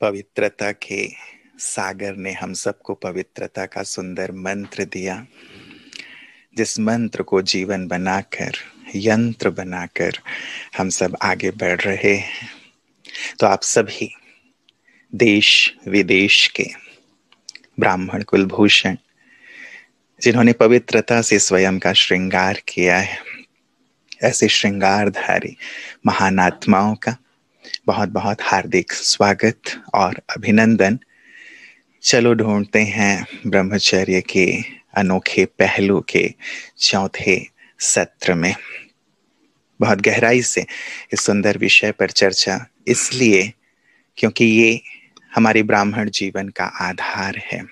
पवित्रता के सागर ने हम सबको पवित्रता का सुंदर मंत्र दिया जिस मंत्र को जीवन बनाकर यंत्र बनाकर हम सब आगे बढ़ रहे हैं तो आप सभी देश विदेश के ब्राह्मण कुलभूषण जिन्होंने पवित्रता से स्वयं का श्रृंगार किया है ऐसे श्रृंगारधारी महान आत्माओं का बहुत बहुत हार्दिक स्वागत और अभिनंदन चलो ढूंढते हैं ब्रह्मचर्य के अनोखे पहलू के चौथे सत्र में बहुत गहराई से इस सुंदर विषय पर चर्चा इसलिए क्योंकि ये हमारे ब्राह्मण जीवन का आधार है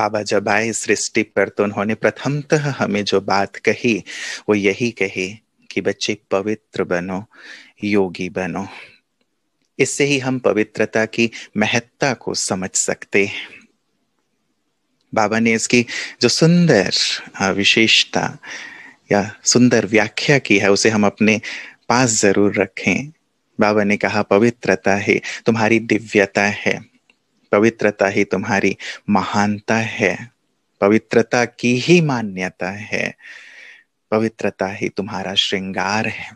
बाबा जब आए सृष्टि पर तो उन्होंने प्रथमतः हमें जो बात कही वो यही कही कि बच्चे पवित्र बनो योगी बनो इससे ही हम पवित्रता की महत्ता को समझ सकते हैं बाबा ने इसकी जो सुंदर विशेषता या सुंदर व्याख्या की है उसे हम अपने पास जरूर रखें बाबा ने कहा पवित्रता है तुम्हारी दिव्यता है पवित्रता ही तुम्हारी महानता है पवित्रता की ही मान्यता है पवित्रता ही तुम्हारा श्रृंगार है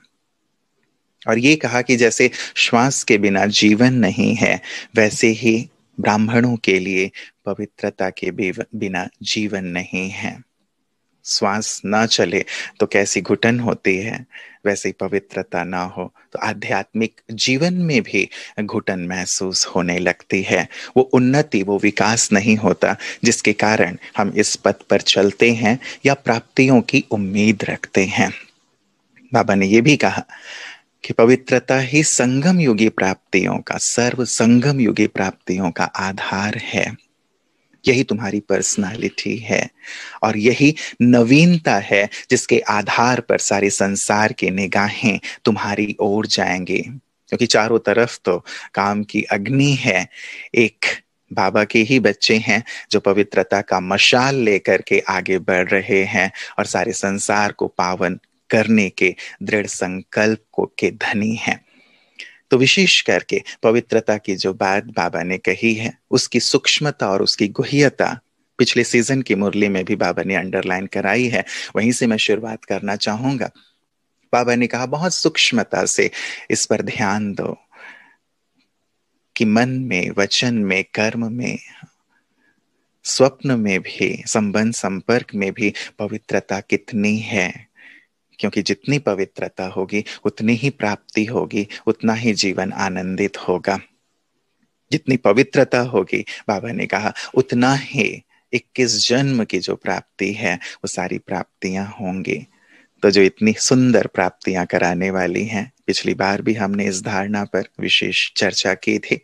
और ये कहा कि जैसे श्वास के बिना जीवन नहीं है वैसे ही ब्राह्मणों के लिए पवित्रता के बिना जीवन नहीं है श्वास ना चले तो कैसी घुटन होती है वैसे पवित्रता ना हो तो आध्यात्मिक जीवन में भी घुटन महसूस होने लगती है वो उन्नति वो विकास नहीं होता जिसके कारण हम इस पथ पर चलते हैं या प्राप्तियों की उम्मीद रखते हैं बाबा ने ये भी कहा कि पवित्रता ही संगम युगी प्राप्तियों का सर्व संगम युगी प्राप्तियों का आधार है यही तुम्हारी पर्सनालिटी है और यही नवीनता है जिसके आधार पर सारे संसार के निगाहें तुम्हारी ओर जाएंगे क्योंकि चारों तरफ तो काम की अग्नि है एक बाबा के ही बच्चे हैं जो पवित्रता का मशाल लेकर के आगे बढ़ रहे हैं और सारे संसार को पावन करने के दृढ़ संकल्प को के धनी हैं तो विशेष करके पवित्रता की जो बात बाबा ने कही है उसकी सूक्ष्मता और उसकी गुहियता पिछले सीजन की मुरली में भी बाबा ने अंडरलाइन कराई है वहीं से मैं शुरुआत करना चाहूंगा बाबा ने कहा बहुत सूक्ष्मता से इस पर ध्यान दो कि मन में वचन में कर्म में स्वप्न में भी संबंध संपर्क में भी पवित्रता कितनी है क्योंकि जितनी पवित्रता होगी उतनी ही प्राप्ति होगी उतना ही जीवन आनंदित होगा जितनी पवित्रता होगी बाबा ने कहा उतना ही इक्कीस जन्म की जो प्राप्ति है वो सारी प्राप्तियां होंगी तो जो इतनी सुंदर प्राप्तियां कराने वाली हैं पिछली बार भी हमने इस धारणा पर विशेष चर्चा की थी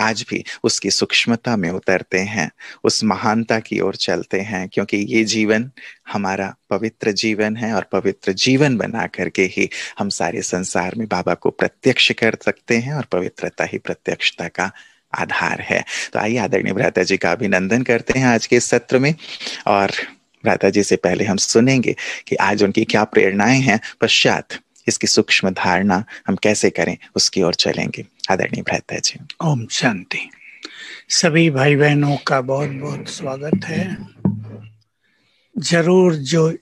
आज भी उसकी सूक्ष्मता में उतरते हैं उस महानता की ओर चलते हैं क्योंकि ये जीवन हमारा पवित्र जीवन है और पवित्र जीवन बना करके ही हम सारे संसार में बाबा को प्रत्यक्ष कर सकते हैं और पवित्रता ही प्रत्यक्षता का आधार है तो आइए आदरणीय भ्राता जी का अभिनंदन करते हैं आज के इस सत्र में और राधा जी से पहले हम सुनेंगे कि आज उनकी क्या प्रेरणाएं हैं पश्चात इसकी सूक्ष्म धारणा हम कैसे करें उसकी ओर चलेंगे आदरणीय भ्राता जी ओम शांति सभी भाई बहनों का बहुत बहुत स्वागत है जरूर जो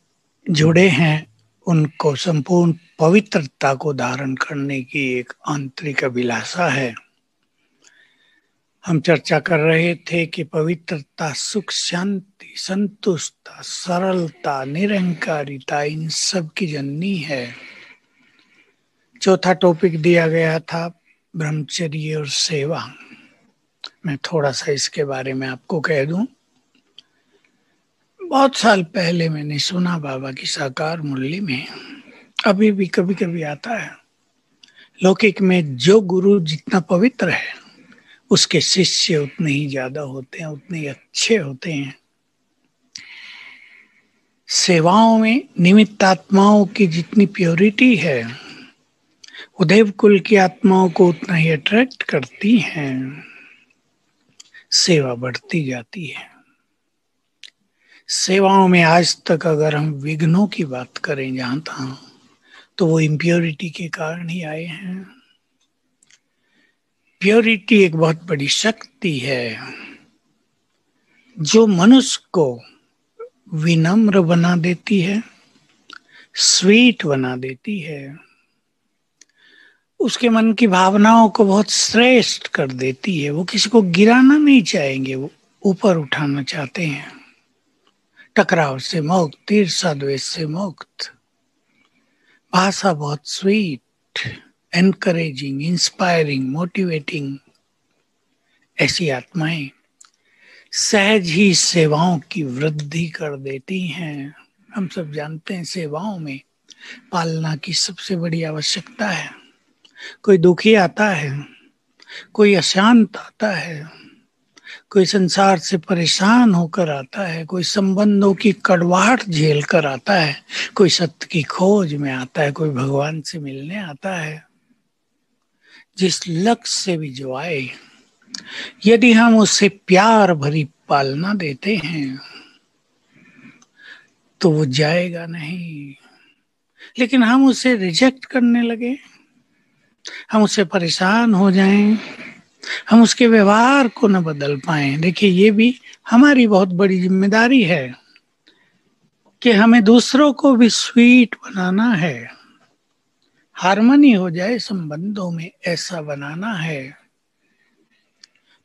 जुड़े हैं उनको संपूर्ण पवित्रता को धारण करने की एक आंतरिक अभिलाषा है हम चर्चा कर रहे थे कि पवित्रता सुख शांति संतुष्टता सरलता निरंकारिता इन सब की जननी है चौथा टॉपिक दिया गया था ब्रह्मचर्य और सेवा मैं थोड़ा सा इसके बारे में आपको कह दूं बहुत साल पहले मैंने सुना बाबा की साकार मुरली में अभी भी कभी कभी आता है लौकिक में जो गुरु जितना पवित्र है उसके शिष्य उतने ही ज्यादा होते हैं उतने ही अच्छे होते हैं सेवाओं में निमित्त आत्माओं की जितनी प्योरिटी है उदयव कुल की आत्माओं को उतना ही अट्रैक्ट करती हैं सेवा बढ़ती जाती है सेवाओं में आज तक अगर हम विघ्नों की बात करें जहां तहां तो वो इम्प्योरिटी के कारण ही आए हैं प्योरिटी एक बहुत बड़ी शक्ति है जो मनुष्य को विनम्र बना देती है स्वीट बना देती है उसके मन की भावनाओं को बहुत श्रेष्ठ कर देती है वो किसी को गिराना नहीं चाहेंगे वो ऊपर उठाना चाहते हैं टकराव से मुक्त तीर्थ सद्वेश से मुक्त भाषा बहुत स्वीट एनकरेजिंग इंस्पायरिंग मोटिवेटिंग ऐसी आत्माएं सहज ही सेवाओं की वृद्धि कर देती हैं हम सब जानते हैं सेवाओं में पालना की सबसे बड़ी आवश्यकता है कोई दुखी आता है कोई अशांत आता है कोई संसार से परेशान होकर आता है कोई संबंधों की कड़वाहट झेल कर आता है कोई सत्य की खोज में आता है कोई भगवान से मिलने आता है जिस लक्ष्य से भी जो आए यदि हम उसे प्यार भरी पालना देते हैं तो वो जाएगा नहीं लेकिन हम उसे रिजेक्ट करने लगे हम उसे परेशान हो जाएं, हम उसके व्यवहार को न बदल पाए देखिए ये भी हमारी बहुत बड़ी जिम्मेदारी है कि हमें दूसरों को भी स्वीट बनाना है हारमोनी हो जाए संबंधों में ऐसा बनाना है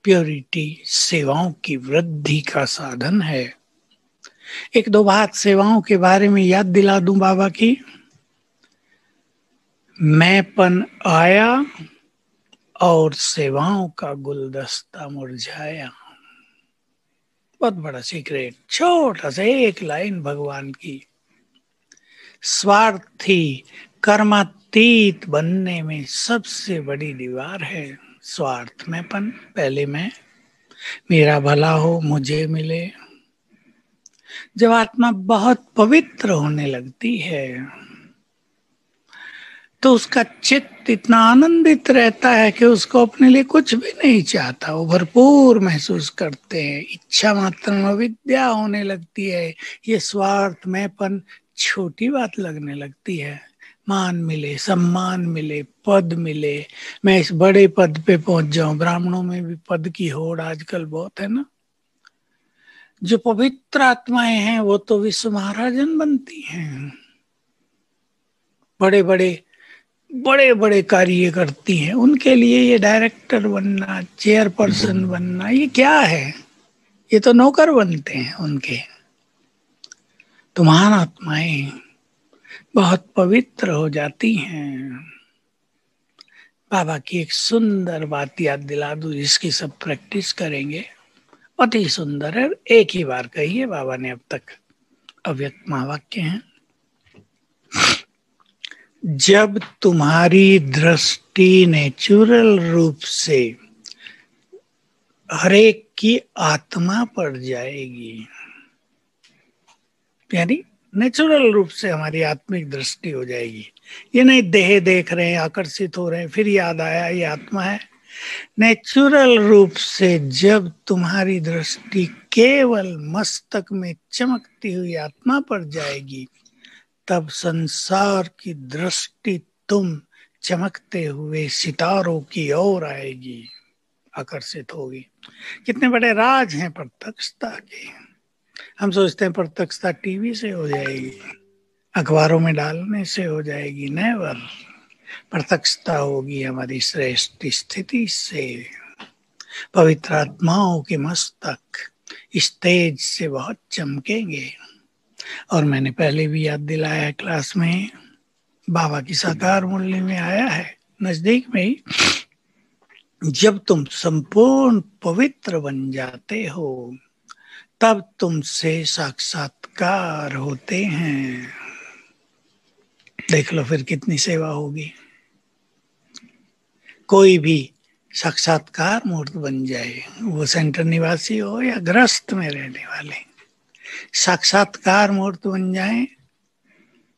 प्योरिटी सेवाओं की वृद्धि का साधन है एक दो बात सेवाओं के बारे में याद दिला दूं बाबा की मैंपन आया और सेवाओं का गुलदस्ता मुरझाया बहुत बड़ा सीक्रेट छोटा सा एक लाइन भगवान की स्वार्थी कर्मा अतीत बनने में सबसे बड़ी दीवार है स्वार्थ में पन पहले में मेरा भला हो मुझे मिले जब आत्मा बहुत पवित्र होने लगती है तो उसका चित्त इतना आनंदित रहता है कि उसको अपने लिए कुछ भी नहीं चाहता वो भरपूर महसूस करते हैं इच्छा मात्र विद्या होने लगती है ये स्वार्थ पन छोटी बात लगने लगती है मान मिले सम्मान मिले पद मिले मैं इस बड़े पद पे पहुंच जाऊं ब्राह्मणों में भी पद की होड़ आजकल बहुत है ना जो पवित्र आत्माएं हैं वो तो विश्व महाराजन बनती हैं बड़े बड़े बड़े बड़े कार्य करती हैं उनके लिए ये डायरेक्टर बनना चेयरपर्सन बनना ये क्या है ये तो नौकर बनते हैं उनके तो महान आत्माएं बहुत पवित्र हो जाती हैं बाबा की एक सुंदर बात याद दिला दू जिसकी सब प्रैक्टिस करेंगे अति सुंदर है एक ही बार कही है बाबा ने अब तक अव्यक्त महावाक्य हैं जब तुम्हारी दृष्टि नेचुरल रूप से हरेक की आत्मा पर जाएगी यानी नेचुरल रूप से हमारी आत्मिक दृष्टि हो जाएगी ये नहीं देह देख रहे हैं आकर्षित हो रहे हैं फिर याद आया ये आत्मा है नेचुरल रूप से जब तुम्हारी दृष्टि केवल मस्तक में चमकती हुई आत्मा पर जाएगी तब संसार की दृष्टि तुम चमकते हुए सितारों की ओर आएगी आकर्षित होगी कितने बड़े राज हैं प्रत्यक्षता के हम सोचते हैं प्रत्यक्षता टीवी से हो जाएगी अखबारों में डालने से हो जाएगी नेवर प्रत्यक्षता होगी हमारी श्रेष्ठ स्थिति से पवित्र आत्माओं के मस्तक इस तेज से बहुत चमकेंगे और मैंने पहले भी याद दिलाया है क्लास में बाबा की साकार मूल्य में आया है नजदीक में ही जब तुम संपूर्ण पवित्र बन जाते हो तब तुमसे साक्षात्कार होते हैं देख लो फिर कितनी सेवा होगी कोई भी साक्षात्कार मूर्त बन जाए वो सेंटर निवासी हो या ग्रस्त में रहने वाले साक्षात्कार मूर्त बन जाए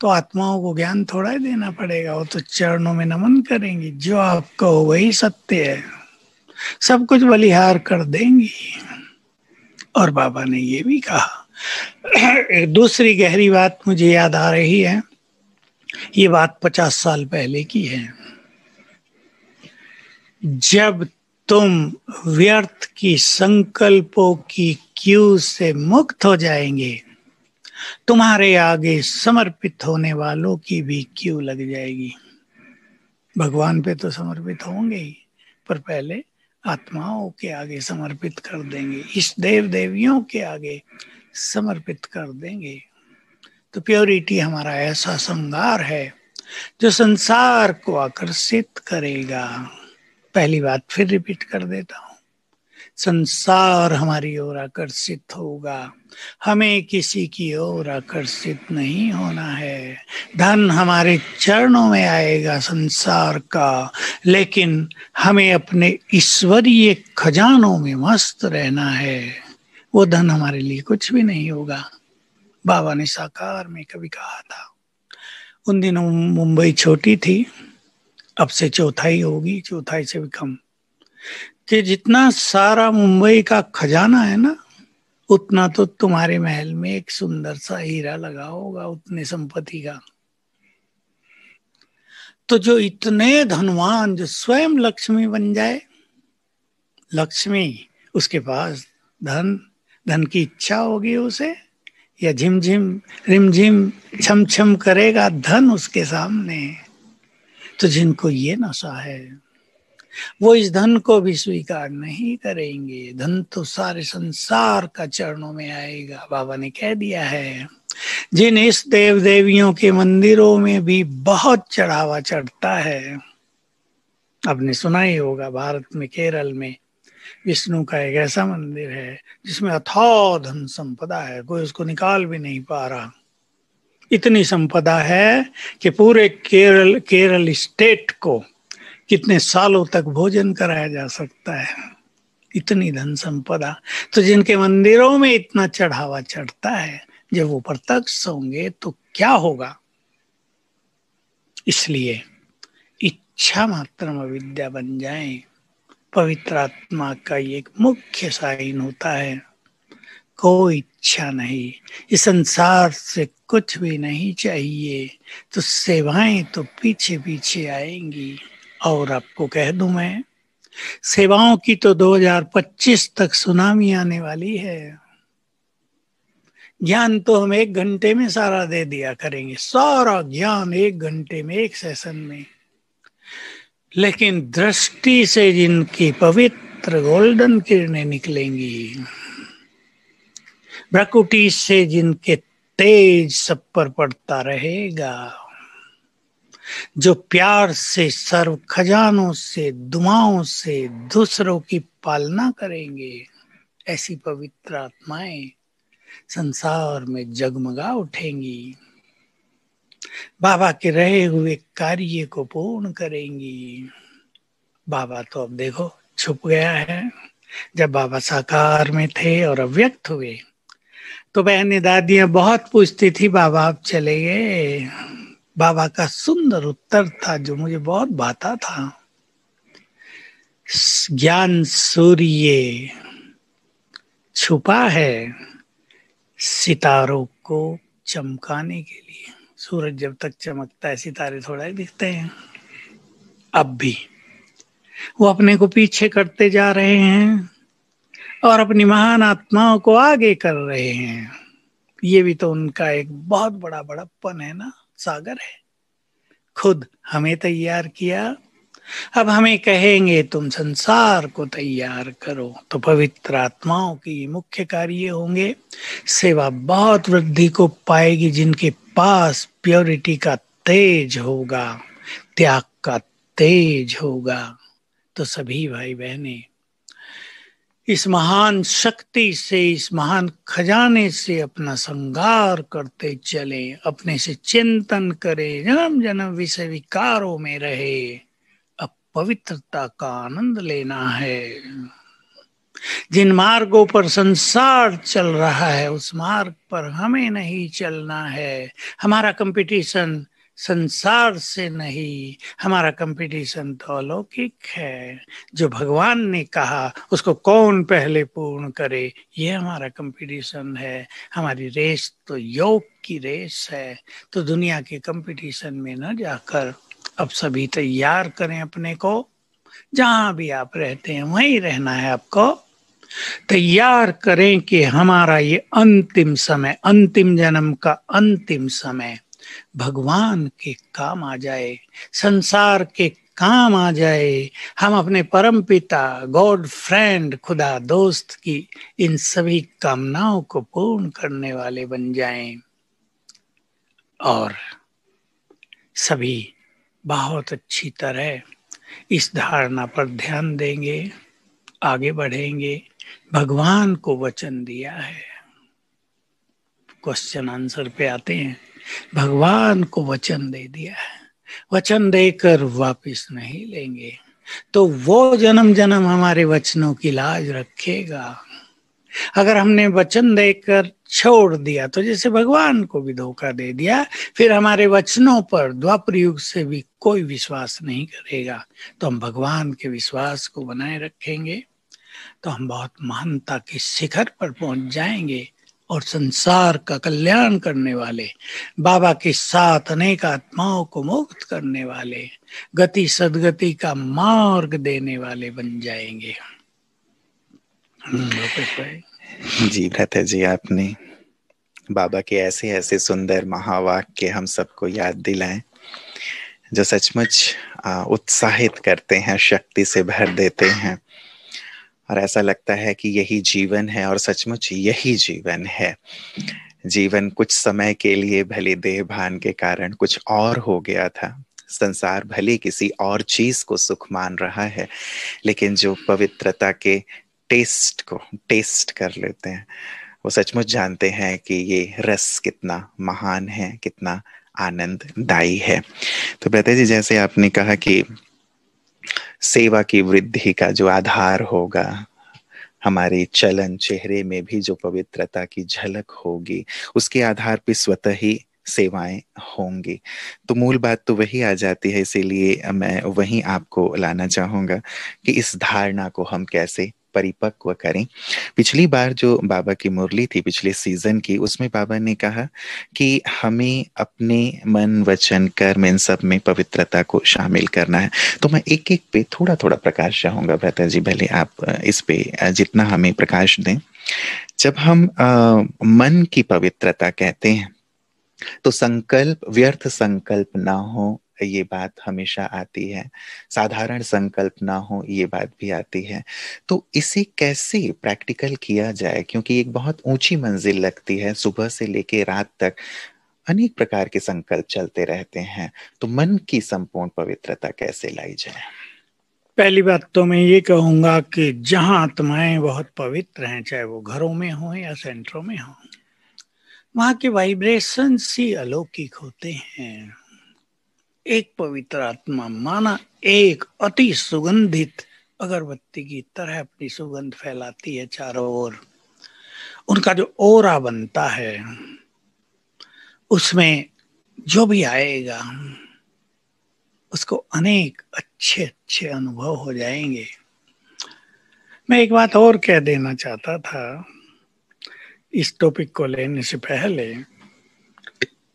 तो आत्माओं को ज्ञान थोड़ा ही देना पड़ेगा वो तो चरणों में नमन करेंगी जो आपका हो वही सत्य है सब कुछ बलिहार कर देंगी और बाबा ने ये भी कहा दूसरी गहरी बात मुझे याद आ रही है ये बात पचास साल पहले की है जब तुम व्यर्थ की संकल्पों की क्यू से मुक्त हो जाएंगे तुम्हारे आगे समर्पित होने वालों की भी क्यू लग जाएगी भगवान पे तो समर्पित होंगे ही पर पहले आत्माओं के आगे समर्पित कर देंगे इस देव देवियों के आगे समर्पित कर देंगे तो प्योरिटी हमारा ऐसा श्रृंगार है जो संसार को आकर्षित करेगा पहली बात फिर रिपीट कर देता संसार हमारी ओर आकर्षित होगा हमें किसी की ओर आकर्षित नहीं होना है धन हमारे चरणों में आएगा संसार का लेकिन हमें अपने ईश्वरीय खजानों में मस्त रहना है वो धन हमारे लिए कुछ भी नहीं होगा बाबा ने साकार में कभी कहा था उन दिनों मुंबई छोटी थी अब से चौथाई होगी चौथाई से भी कम कि जितना सारा मुंबई का खजाना है ना उतना तो तुम्हारे महल में एक सुंदर सा हीरा लगा होगा उतने संपत्ति का तो जो इतने धनवान जो स्वयं लक्ष्मी बन जाए लक्ष्मी उसके पास धन धन की इच्छा होगी उसे या झिमझिम रिमझिम छम छम करेगा धन उसके सामने तो जिनको ये नशा है वो इस धन को भी स्वीकार नहीं करेंगे धन तो सारे संसार का चरणों में आएगा बाबा ने कह दिया है जिन इस देव देवियों के मंदिरों में भी बहुत चढ़ावा चढ़ता है आपने सुना ही होगा भारत में केरल में विष्णु का एक ऐसा मंदिर है जिसमें अथौ धन संपदा है कोई उसको निकाल भी नहीं पा रहा इतनी संपदा है कि पूरे केरल केरल स्टेट को कितने सालों तक भोजन कराया जा सकता है इतनी धन संपदा तो जिनके मंदिरों में इतना चढ़ावा चढ़ता है जब वो प्रत्यक्ष होंगे तो क्या होगा इसलिए इच्छा मात्र विद्या बन जाए पवित्र आत्मा का ये एक मुख्य साइन होता है कोई इच्छा नहीं इस संसार से कुछ भी नहीं चाहिए तो सेवाएं तो पीछे पीछे आएंगी और आपको कह दू मैं सेवाओं की तो 2025 तक सुनामी आने वाली है ज्ञान तो हम एक घंटे में सारा दे दिया करेंगे सारा ज्ञान एक घंटे में एक सेशन में लेकिन दृष्टि से जिनकी पवित्र गोल्डन किरणें निकलेंगी ब्रकुटी से जिनके तेज सब पर पड़ता रहेगा जो प्यार से सर्व खजानों से दुआओं से दूसरों की पालना करेंगे ऐसी पवित्र आत्माएं संसार में जगमगा उठेंगी बाबा के रहे हुए कार्य को पूर्ण करेंगी बाबा तो अब देखो छुप गया है जब बाबा साकार में थे और अव्यक्त हुए तो बहने दादियां बहुत पूछती थी बाबा आप चले गए बाबा का सुंदर उत्तर था जो मुझे बहुत भाता था ज्ञान सूर्य छुपा है सितारों को चमकाने के लिए सूरज जब तक चमकता है सितारे थोड़ा ही दिखते हैं अब भी वो अपने को पीछे करते जा रहे हैं और अपनी महान आत्माओं को आगे कर रहे हैं ये भी तो उनका एक बहुत बड़ा बड़प्पन है ना सागर है खुद हमें तैयार किया अब हमें कहेंगे तुम संसार को तैयार करो तो पवित्र आत्माओं की मुख्य कार्य होंगे सेवा बहुत वृद्धि को पाएगी जिनके पास प्योरिटी का तेज होगा त्याग का तेज होगा तो सभी भाई बहनें इस महान शक्ति से इस महान खजाने से अपना संगार करते चले अपने से चिंतन करे जन्म जन्म विषय विकारों में रहे अब पवित्रता का आनंद लेना है जिन मार्गों पर संसार चल रहा है उस मार्ग पर हमें नहीं चलना है हमारा कंपटीशन संसार से नहीं हमारा कंपटीशन तो अलौकिक है जो भगवान ने कहा उसको कौन पहले पूर्ण करे ये हमारा कंपटीशन है हमारी रेस तो योग की रेस है तो दुनिया के कंपटीशन में न जाकर अब सभी तैयार करें अपने को जहां भी आप रहते हैं वहीं रहना है आपको तैयार करें कि हमारा ये अंतिम समय अंतिम जन्म का अंतिम समय भगवान के काम आ जाए संसार के काम आ जाए हम अपने परम पिता गॉड फ्रेंड खुदा दोस्त की इन सभी कामनाओं को पूर्ण करने वाले बन जाएं और सभी बहुत अच्छी तरह इस धारणा पर ध्यान देंगे आगे बढ़ेंगे भगवान को वचन दिया है क्वेश्चन आंसर पे आते हैं भगवान को वचन दे दिया है वचन देकर वापिस नहीं लेंगे तो वो जन्म जन्म हमारे वचनों की लाज रखेगा अगर हमने वचन देकर छोड़ दिया तो जैसे भगवान को भी धोखा दे दिया फिर हमारे वचनों पर द्वापर युग से भी कोई विश्वास नहीं करेगा तो हम भगवान के विश्वास को बनाए रखेंगे तो हम बहुत महानता के शिखर पर पहुंच जाएंगे और संसार का कल्याण करने वाले बाबा के साथ अनेक आत्माओं को मुक्त करने वाले गति सदगति का मार्ग देने वाले बन जाएंगे जी भ्रता जी आपने बाबा के ऐसे ऐसे सुंदर महावाक्य हम सबको याद दिलाएं जो सचमुच उत्साहित करते हैं शक्ति से भर देते हैं और ऐसा लगता है कि यही जीवन है और सचमुच यही जीवन है जीवन कुछ समय के लिए भले देह भान के कारण कुछ और हो गया था संसार भले किसी और चीज को सुख मान रहा है लेकिन जो पवित्रता के टेस्ट को टेस्ट कर लेते हैं वो सचमुच जानते हैं कि ये रस कितना महान है कितना आनंददायी है तो ब्रता जी जैसे आपने कहा कि सेवा की वृद्धि का जो आधार होगा हमारे चलन चेहरे में भी जो पवित्रता की झलक होगी उसके आधार पर स्वतः ही सेवाएं होंगी तो मूल बात तो वही आ जाती है इसीलिए मैं वही आपको लाना चाहूंगा कि इस धारणा को हम कैसे परिपक्व करें पिछली बार जो बाबा की मुरली थी पिछले सीजन की उसमें बाबा ने कहा कि हमें अपने मन वचन कर्म इन सब में पवित्रता को शामिल करना है तो मैं एक एक पे थोड़ा थोड़ा प्रकाश चाहूंगा भ्रता जी भले आप इस पे जितना हमें प्रकाश दें जब हम आ, मन की पवित्रता कहते हैं तो संकल्प व्यर्थ संकल्प ना हो ये बात हमेशा आती है साधारण संकल्प ना हो ये बात भी आती है तो इसे कैसे प्रैक्टिकल किया जाए क्योंकि एक बहुत ऊंची मंजिल लगती है सुबह से लेके रात तक अनेक प्रकार के संकल्प चलते रहते हैं तो मन की संपूर्ण पवित्रता कैसे लाई जाए पहली बात तो मैं ये कहूंगा कि जहां आत्माएं बहुत पवित्र हैं चाहे वो घरों में हो या सेंटरों में हो वहां के वाइब्रेशन ही अलौकिक होते हैं एक पवित्र आत्मा माना एक अति सुगंधित अगरबत्ती की तरह अपनी सुगंध फैलाती है चारों ओर उनका जो ओरा बनता है उसमें जो भी आएगा उसको अनेक अच्छे अच्छे अनुभव हो जाएंगे मैं एक बात और कह देना चाहता था इस टॉपिक को लेने से पहले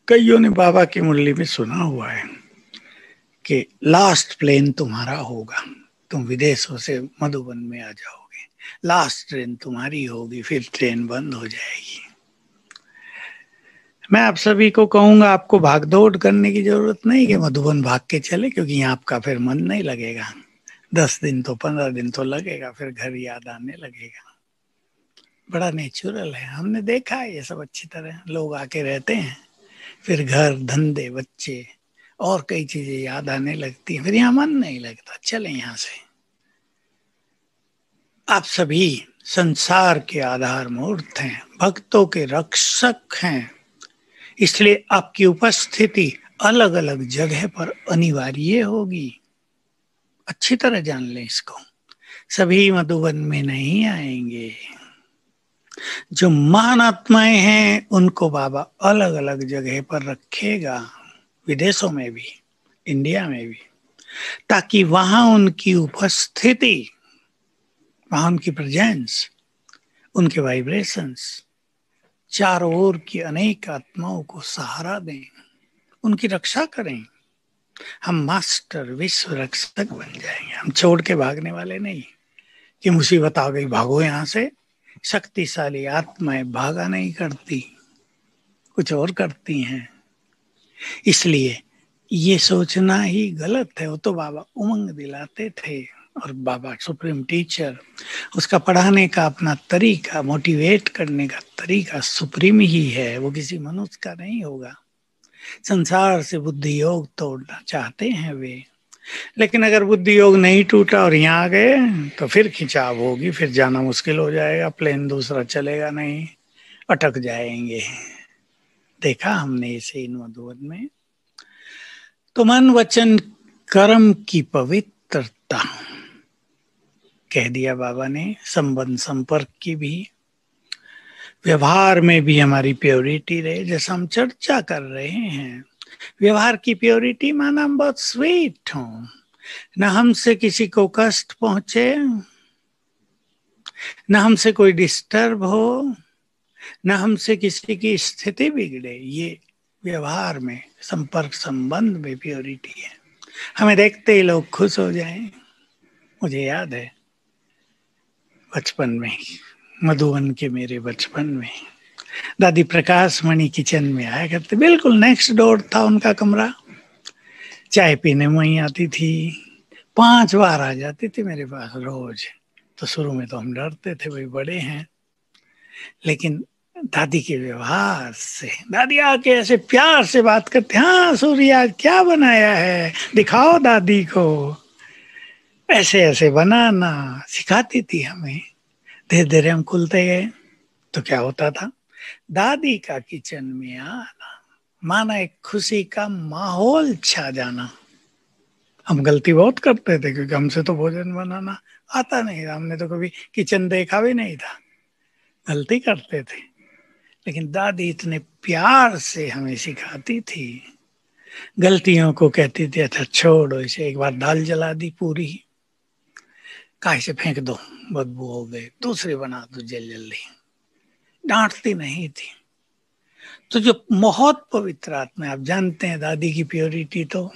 कईयों ने बाबा की मुरली में सुना हुआ है कि लास्ट प्लेन तुम्हारा होगा तुम विदेशों से मधुबन में आ जाओगे लास्ट ट्रेन तुम्हारी होगी फिर ट्रेन बंद हो जाएगी मैं आप सभी को कहूंगा आपको भागदौड़ करने की जरूरत नहीं कि मधुबन भाग के चले क्योंकि यहाँ आपका फिर मन नहीं लगेगा दस दिन तो पंद्रह दिन तो लगेगा फिर घर याद आने लगेगा बड़ा नेचुरल है हमने देखा है ये सब अच्छी तरह लोग आके रहते हैं फिर घर धंधे बच्चे और कई चीजें याद आने लगती है फिर यहां मन नहीं लगता चले यहां से आप सभी संसार के आधार मूर्त हैं भक्तों के रक्षक हैं इसलिए आपकी उपस्थिति अलग अलग जगह पर अनिवार्य होगी अच्छी तरह जान लें इसको सभी मधुबन में नहीं आएंगे जो महान आत्माएं हैं उनको बाबा अलग अलग जगह पर रखेगा विदेशों में भी इंडिया में भी ताकि वहां उनकी उपस्थिति वहां उनकी प्रजेंस उनके वाइब्रेशंस चारों ओर की अनेक आत्माओं को सहारा दें उनकी रक्षा करें हम मास्टर विश्व रक्षक बन जाएंगे हम छोड़ के भागने वाले नहीं कि मुसीबत आ गई भागो यहां से शक्तिशाली आत्माएं भागा नहीं करती कुछ और करती हैं इसलिए ये सोचना ही गलत है वो तो बाबा उमंग दिलाते थे और बाबा सुप्रीम टीचर उसका पढ़ाने का अपना तरीका मोटिवेट करने का तरीका सुप्रीम ही है वो किसी मनुष्य का नहीं होगा संसार से बुद्धि योग तोड़ना चाहते हैं वे लेकिन अगर बुद्धि योग नहीं टूटा और यहाँ आ गए तो फिर खिंचाव होगी फिर जाना मुश्किल हो जाएगा प्लेन दूसरा चलेगा नहीं अटक जाएंगे देखा हमने इसे इन मधुवन में तो मन वचन कर्म की पवित्रता कह दिया बाबा ने संबंध संपर्क की भी व्यवहार में भी हमारी प्योरिटी रहे जैसा हम चर्चा कर रहे हैं व्यवहार की प्योरिटी माना हम बहुत स्वीट हो न हमसे किसी को कष्ट पहुंचे न हमसे कोई डिस्टर्ब हो न हमसे किसी की स्थिति बिगड़े ये व्यवहार में संपर्क संबंध में प्योरिटी है हमें देखते ही लोग खुश हो जाएं मुझे याद है बचपन में मधुवन के मेरे बचपन में दादी प्रकाश मणि किचन में आया करते बिल्कुल नेक्स्ट डोर था उनका कमरा चाय पीने में ही आती थी पांच बार आ जाती थी मेरे पास रोज तो शुरू में तो हम डरते थे भाई बड़े हैं लेकिन दादी के व्यवहार से दादी आके ऐसे प्यार से बात करते हाँ सूर्य आज क्या बनाया है दिखाओ दादी को ऐसे ऐसे बनाना सिखाती थी हमें धीरे धीरे हम खुलते गए तो क्या होता था दादी का किचन में आना माना एक खुशी का माहौल छा जाना हम गलती बहुत करते थे क्योंकि हमसे तो भोजन बनाना आता नहीं था हमने तो कभी किचन देखा भी नहीं था गलती करते थे लेकिन दादी इतने प्यार से हमें सिखाती थी गलतियों को कहती थी अच्छा छोड़ो इसे एक बार दाल जला दी पूरी का इसे फेंक दो बदबू हो गए दूसरी बना दो जल जल्दी डांटती नहीं थी तो जो बहुत पवित्र आत्मा आप जानते हैं दादी की प्योरिटी तो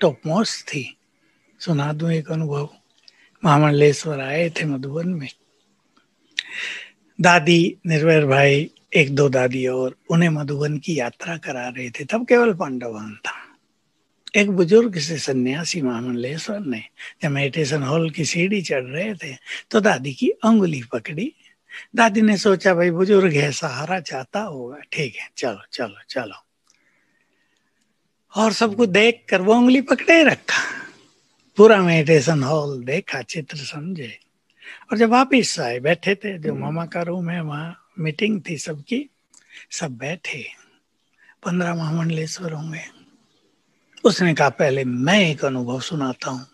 टॉप मोस्ट थी सुना दू एक अनुभव महामंडलेश्वर आए थे मधुबन में दादी निर्वर भाई एक दो दादी और उन्हें मधुबन की यात्रा करा रहे थे तब केवल पांडवान था एक बुजुर्ग से सन्यासी महामलेश्वर ने जब मेडिटेशन हॉल की सीढ़ी चढ़ रहे थे तो दादी की उंगली पकड़ी दादी ने सोचा भाई बुजुर्ग है सहारा चाहता होगा ठीक है चलो चलो चलो और सबको देख कर वो उंगली पकड़े रखा पूरा मेडिटेशन हॉल देखा चित्र समझे और जब वापिस आए बैठे थे जो हम्म। मामा का रूम है वहां मीटिंग थी सबकी सब बैठे पंद्रह महामंडलेश्वर होंगे उसने कहा पहले मैं एक अनुभव सुनाता हूं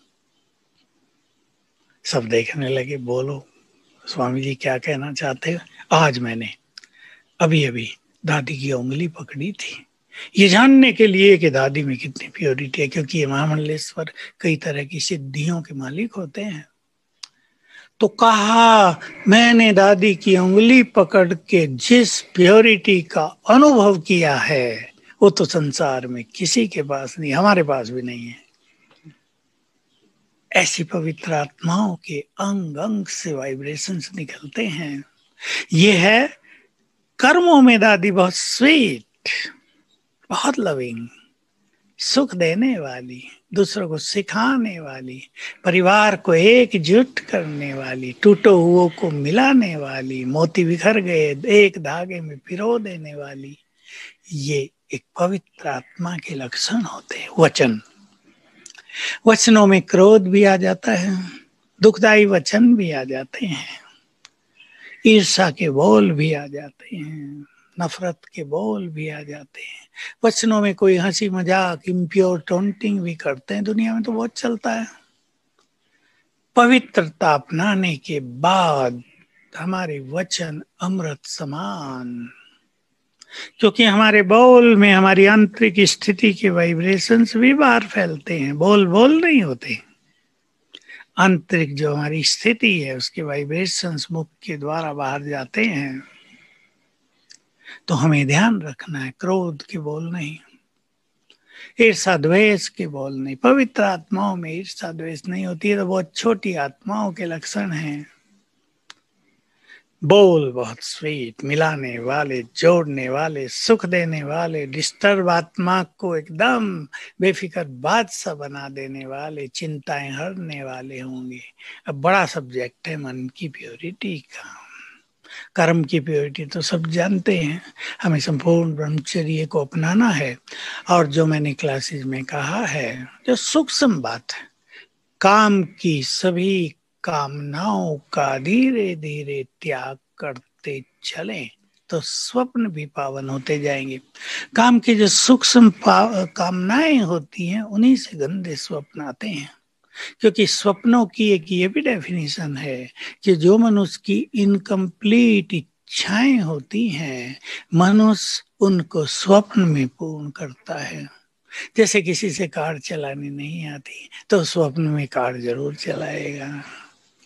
सब देखने लगे बोलो स्वामी जी क्या कहना चाहते आज मैंने अभी अभी दादी की उंगली पकड़ी थी ये जानने के लिए कि दादी में कितनी प्योरिटी है क्योंकि ये महामंडलेश्वर कई तरह की सिद्धियों के मालिक होते हैं तो कहा मैंने दादी की उंगली पकड़ के जिस प्योरिटी का अनुभव किया है वो तो संसार में किसी के पास नहीं हमारे पास भी नहीं है ऐसी पवित्र आत्माओं के अंग अंग से वाइब्रेशंस निकलते हैं ये है कर्मों में दादी बहुत स्वीट बहुत लविंग सुख देने वाली दूसरों को सिखाने वाली परिवार को एकजुट करने वाली टूटो हुओं को मिलाने वाली मोती बिखर गए एक धागे में पिरो देने वाली ये एक पवित्र आत्मा के लक्षण होते हैं वचन वचनों में क्रोध भी आ जाता है दुखदायी वचन भी आ जाते हैं ईर्षा के बोल भी आ जाते हैं नफरत के बोल भी आ जाते हैं वचनों में कोई हंसी मजाक इम्प्योर टोंटिंग भी करते हैं दुनिया में तो बहुत चलता है पवित्रता अपनाने के बाद हमारे वचन अमृत समान क्योंकि हमारे बोल में हमारी आंतरिक स्थिति के वाइब्रेशंस भी बाहर फैलते हैं बोल बोल नहीं होते आंतरिक जो हमारी स्थिति है उसके वाइब्रेशंस मुख के द्वारा बाहर जाते हैं तो हमें ध्यान रखना है क्रोध के बोल नहीं ईर्षा द्वेष के बोल नहीं पवित्र आत्माओं में ईर्षा द्वेष नहीं होती है तो बहुत छोटी आत्माओं के लक्षण हैं बोल बहुत स्वीट मिलाने वाले जोड़ने वाले सुख देने वाले डिस्टर्ब आत्मा को एकदम बेफिक्र बादशाह बना देने वाले चिंताएं हरने वाले होंगे अब बड़ा सब्जेक्ट है मन की प्योरिटी का कर्म की प्योरिटी तो सब जानते हैं हमें संपूर्ण ब्रह्मचर्य को अपनाना है और जो मैंने क्लासेस में कहा है जो सूक्ष्म बात है काम की सभी कामनाओं का धीरे धीरे त्याग करते चले तो स्वप्न भी पावन होते जाएंगे काम की जो सूक्ष्म कामनाएं होती हैं उन्हीं से गंदे स्वप्न आते हैं क्योंकि स्वप्नों की एक ये भी डेफिनेशन है कि जो मनुष्य की इनकम्प्लीट इच्छाएं होती हैं मनुष्य उनको स्वप्न में पूर्ण करता है जैसे किसी से कार चलानी नहीं आती तो स्वप्न में कार जरूर चलाएगा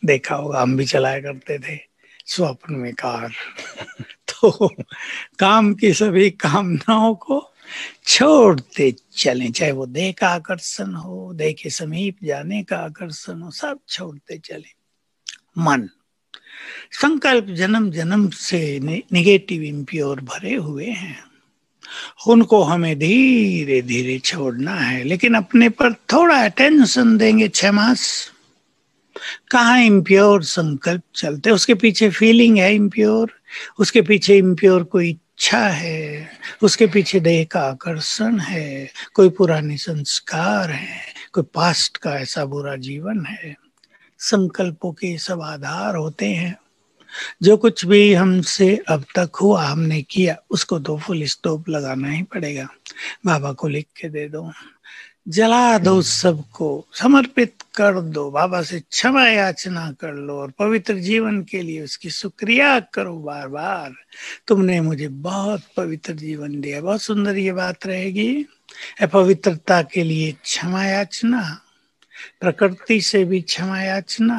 देखा होगा हम भी चलाया करते थे स्वप्न में कार तो काम की सभी कामनाओं को छोड़ते चले चाहे वो देह का आकर्षण हो देह के समीप जाने का आकर्षण हो सब छोड़ते चले मन संकल्प जन्म जन्म से निगेटिव इम्प्योर भरे हुए हैं उनको हमें धीरे धीरे छोड़ना है लेकिन अपने पर थोड़ा अटेंशन देंगे छह मास कहा इम्प्योर संकल्प चलते उसके पीछे फीलिंग है इम्प्योर उसके पीछे इम्प्योर कोई इच्छा है उसके पीछे देह का आकर्षण है कोई पुरानी संस्कार है कोई पास्ट का ऐसा बुरा जीवन है संकल्पों के सब आधार होते हैं जो कुछ भी हमसे अब तक हुआ हमने किया उसको तो फुल स्टॉप लगाना ही पड़ेगा बाबा को लिख के दे दो जला दो हम्म। सबको समर्पित कर दो बाबा से क्षमा याचना कर लो और पवित्र जीवन के लिए उसकी शुक्रिया करो बार बार तुमने मुझे बहुत पवित्र जीवन दिया बहुत सुंदर ये बात रहेगी पवित्रता के लिए क्षमा याचना प्रकृति से भी क्षमा याचना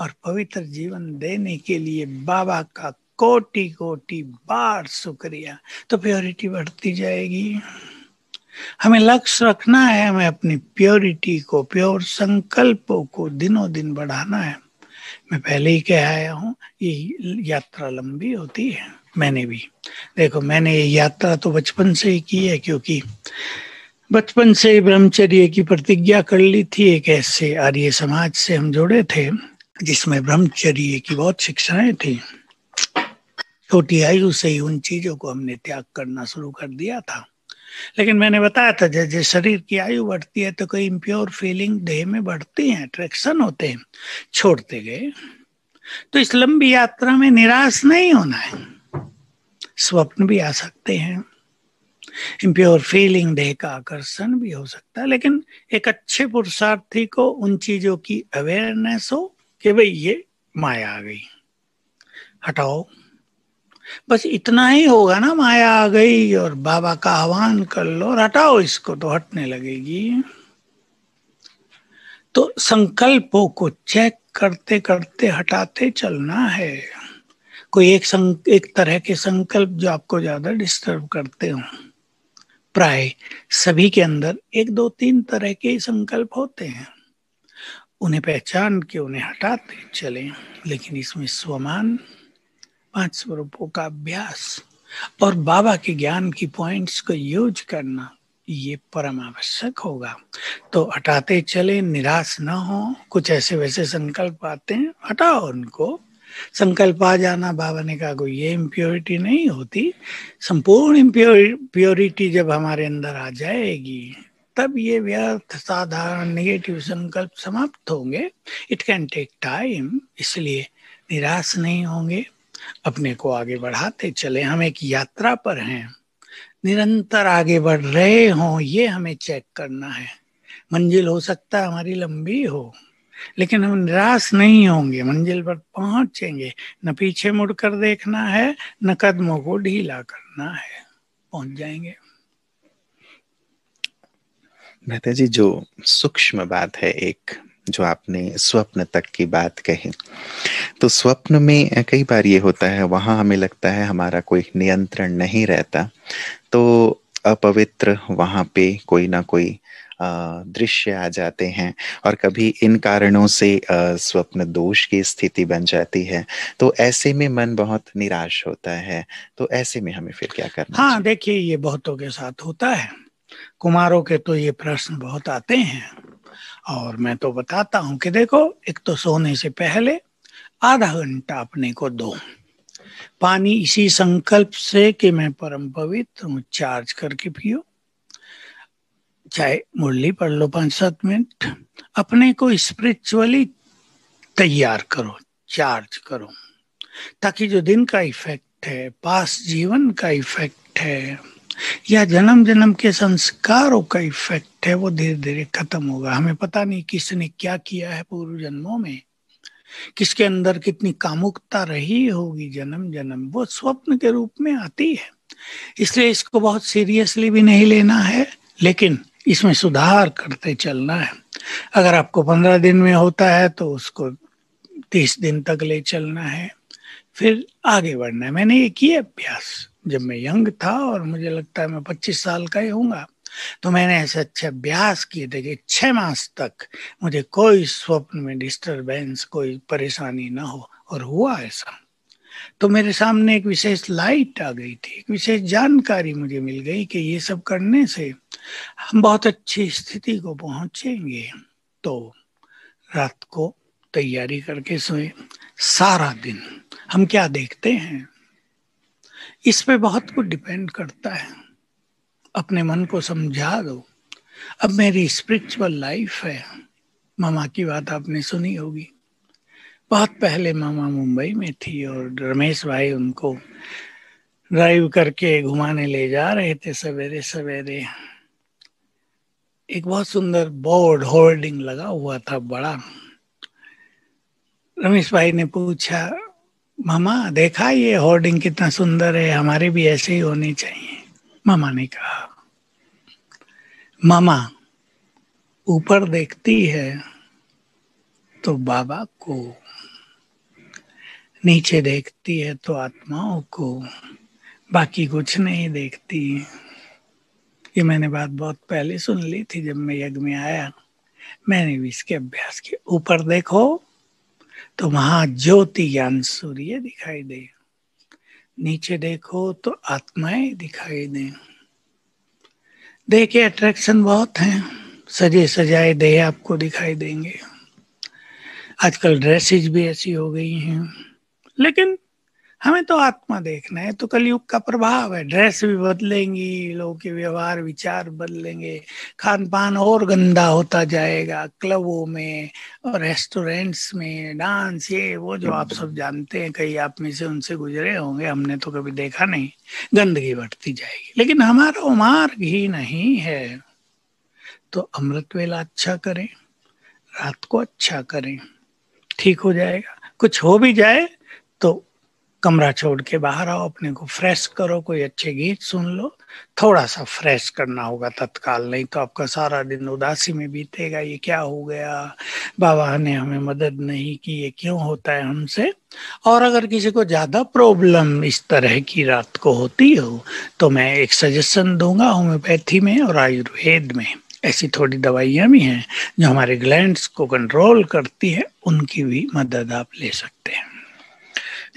और पवित्र जीवन देने के लिए बाबा का कोटि कोटि बार शुक्रिया तो प्योरिटी बढ़ती जाएगी हमें लक्ष्य रखना है हमें अपनी प्योरिटी को प्योर संकल्पों को दिनों दिन बढ़ाना है मैं पहले ही कह आया हूँ ये यात्रा लंबी होती है मैंने भी देखो मैंने ये यात्रा तो बचपन से ही की है क्योंकि बचपन से ही ब्रह्मचर्य की प्रतिज्ञा कर ली थी एक ऐसे आर्य समाज से हम जुड़े थे जिसमें ब्रह्मचर्य की बहुत शिक्षाएं थी छोटी आयु से ही उन चीजों को हमने त्याग करना शुरू कर दिया था लेकिन मैंने बताया था जैसे शरीर की आयु बढ़ती है तो कोई इम्प्योर फीलिंग देह में बढ़ती है अट्रैक्शन होते हैं छोड़ते गए तो इस लंबी यात्रा में निराश नहीं होना है स्वप्न भी आ सकते हैं इम्प्योर फीलिंग देह का आकर्षण भी हो सकता है लेकिन एक अच्छे पुरुषार्थी को उन चीजों की अवेयरनेस हो कि भाई ये माया आ गई हटाओ बस इतना ही होगा ना माया आ गई और बाबा का आह्वान कर लो और हटाओ इसको तो हटने लगेगी तो संकल्पों को चेक करते करते हटाते चलना है कोई एक संक, एक तरह के संकल्प जो आपको ज्यादा डिस्टर्ब करते हो प्राय सभी के अंदर एक दो तीन तरह के संकल्प होते हैं उन्हें पहचान के उन्हें हटाते चले लेकिन इसमें स्वमान पांच स्वरूपों का अभ्यास और बाबा के ज्ञान की पॉइंट्स को यूज करना ये परम आवश्यक होगा तो हटाते चले निराश न हो कुछ ऐसे वैसे संकल्प आते हैं हटाओ उनको संकल्प आ जाना बाबा ने कहा कोई ये इम्प्योरिटी नहीं होती संपूर्ण इम्प्योरिटी जब हमारे अंदर आ जाएगी तब ये व्यर्थ साधारण निगेटिव संकल्प समाप्त होंगे इट कैन टेक टाइम इसलिए निराश नहीं होंगे अपने को आगे बढ़ाते चले हम एक यात्रा पर हैं निरंतर आगे बढ़ रहे हों ये हमें चेक करना है मंजिल हो सकता है हमारी लंबी हो लेकिन हम निराश नहीं होंगे मंजिल पर पहुंचेंगे न पीछे मुड़कर देखना है न कदमों को ढीला करना है पहुंच जाएंगे मेहता जी जो सूक्ष्म बात है एक जो आपने स्वप्न तक की बात कही तो स्वप्न में कई बार ये होता है वहां हमें लगता है हमारा कोई नियंत्रण नहीं रहता तो अपवित्र वहाँ पे कोई ना कोई दृश्य आ जाते हैं और कभी इन कारणों से स्वप्न दोष की स्थिति बन जाती है तो ऐसे में मन बहुत निराश होता है तो ऐसे में हमें फिर क्या करना हाँ देखिए ये बहुतों के साथ होता है कुमारों के तो ये प्रश्न बहुत आते हैं और मैं तो बताता हूं कि देखो एक तो सोने से पहले आधा घंटा अपने को दो पानी इसी संकल्प से कि मैं परम पवित्र हूँ चार्ज करके पियो चाहे मुरली पढ़ लो पांच सात मिनट अपने को स्पिरिचुअली तैयार करो चार्ज करो ताकि जो दिन का इफेक्ट है पास जीवन का इफेक्ट है या जन्म जन्म के संस्कारों का इफेक्ट है वो धीरे धीरे खत्म होगा हमें पता नहीं किसने क्या किया है पूर्व जन्मों में किसके अंदर कितनी कामुकता रही होगी जन्म जन्म वो स्वप्न के रूप में आती है इसलिए इसको बहुत सीरियसली भी नहीं लेना है लेकिन इसमें सुधार करते चलना है अगर आपको पंद्रह दिन में होता है तो उसको तीस दिन तक ले चलना है फिर आगे बढ़ना है मैंने ये किया अभ्यास जब मैं यंग था और मुझे लगता है मैं पच्चीस साल का ही हूँ तो मैंने ऐसे अच्छे अभ्यास किए थे कि छह मास तक मुझे कोई स्वप्न में डिस्टरबेंस कोई परेशानी ना हो और हुआ ऐसा तो मेरे सामने एक विशेष लाइट आ गई थी एक विशेष जानकारी मुझे मिल गई कि ये सब करने से हम बहुत अच्छी स्थिति को पहुंचेंगे तो रात को तैयारी करके सोए सारा दिन हम क्या देखते हैं इस पे बहुत कुछ डिपेंड करता है अपने मन को समझा दो अब मेरी स्पिरिचुअल लाइफ है मामा की बात आपने सुनी होगी बहुत पहले मामा मुंबई में थी और रमेश भाई उनको ड्राइव करके घुमाने ले जा रहे थे सवेरे सवेरे एक बहुत सुंदर बोर्ड होर्डिंग लगा हुआ था बड़ा रमेश भाई ने पूछा मामा देखा ये होर्डिंग कितना सुंदर है हमारे भी ऐसे ही होनी चाहिए मामा ने कहा मामा ऊपर देखती है तो बाबा को नीचे देखती है तो आत्माओं को बाकी कुछ नहीं देखती ये मैंने बात बहुत पहले सुन ली थी जब मैं यज्ञ में आया मैंने भी इसके अभ्यास किया ऊपर देखो तो वहां ज्योति ज्ञान सूर्य दिखाई दे नीचे देखो तो आत्माएं दिखाई दे देखे अट्रैक्शन बहुत हैं सजे सजाए देह आपको दिखाई देंगे आजकल ड्रेसेज भी ऐसी हो गई हैं लेकिन हमें तो आत्मा देखना है तो कलयुग का प्रभाव है ड्रेस भी बदलेंगी लोग के व्यवहार विचार बदलेंगे खान पान और गंदा होता जाएगा क्लबों में और रेस्टोरेंट्स में डांस ये वो जो आप सब जानते हैं कई आप में से उनसे गुजरे होंगे हमने तो कभी देखा नहीं गंदगी बढ़ती जाएगी लेकिन हमारा मार्ग ही नहीं है तो अमृत वेला अच्छा करें रात को अच्छा करें ठीक हो जाएगा कुछ हो भी जाए कमरा छोड़ के बाहर आओ अपने को फ्रेश करो कोई अच्छे गीत सुन लो थोड़ा सा फ्रेश करना होगा तत्काल नहीं तो आपका सारा दिन उदासी में बीतेगा ये क्या हो गया बाबा ने हमें मदद नहीं की ये क्यों होता है हमसे और अगर किसी को ज़्यादा प्रॉब्लम इस तरह की रात को होती हो तो मैं एक सजेशन दूंगा होम्योपैथी में और आयुर्वेद में ऐसी थोड़ी दवाइयाँ भी हैं जो हमारे ग्लैंड्स को कंट्रोल करती है उनकी भी मदद आप ले सकते हैं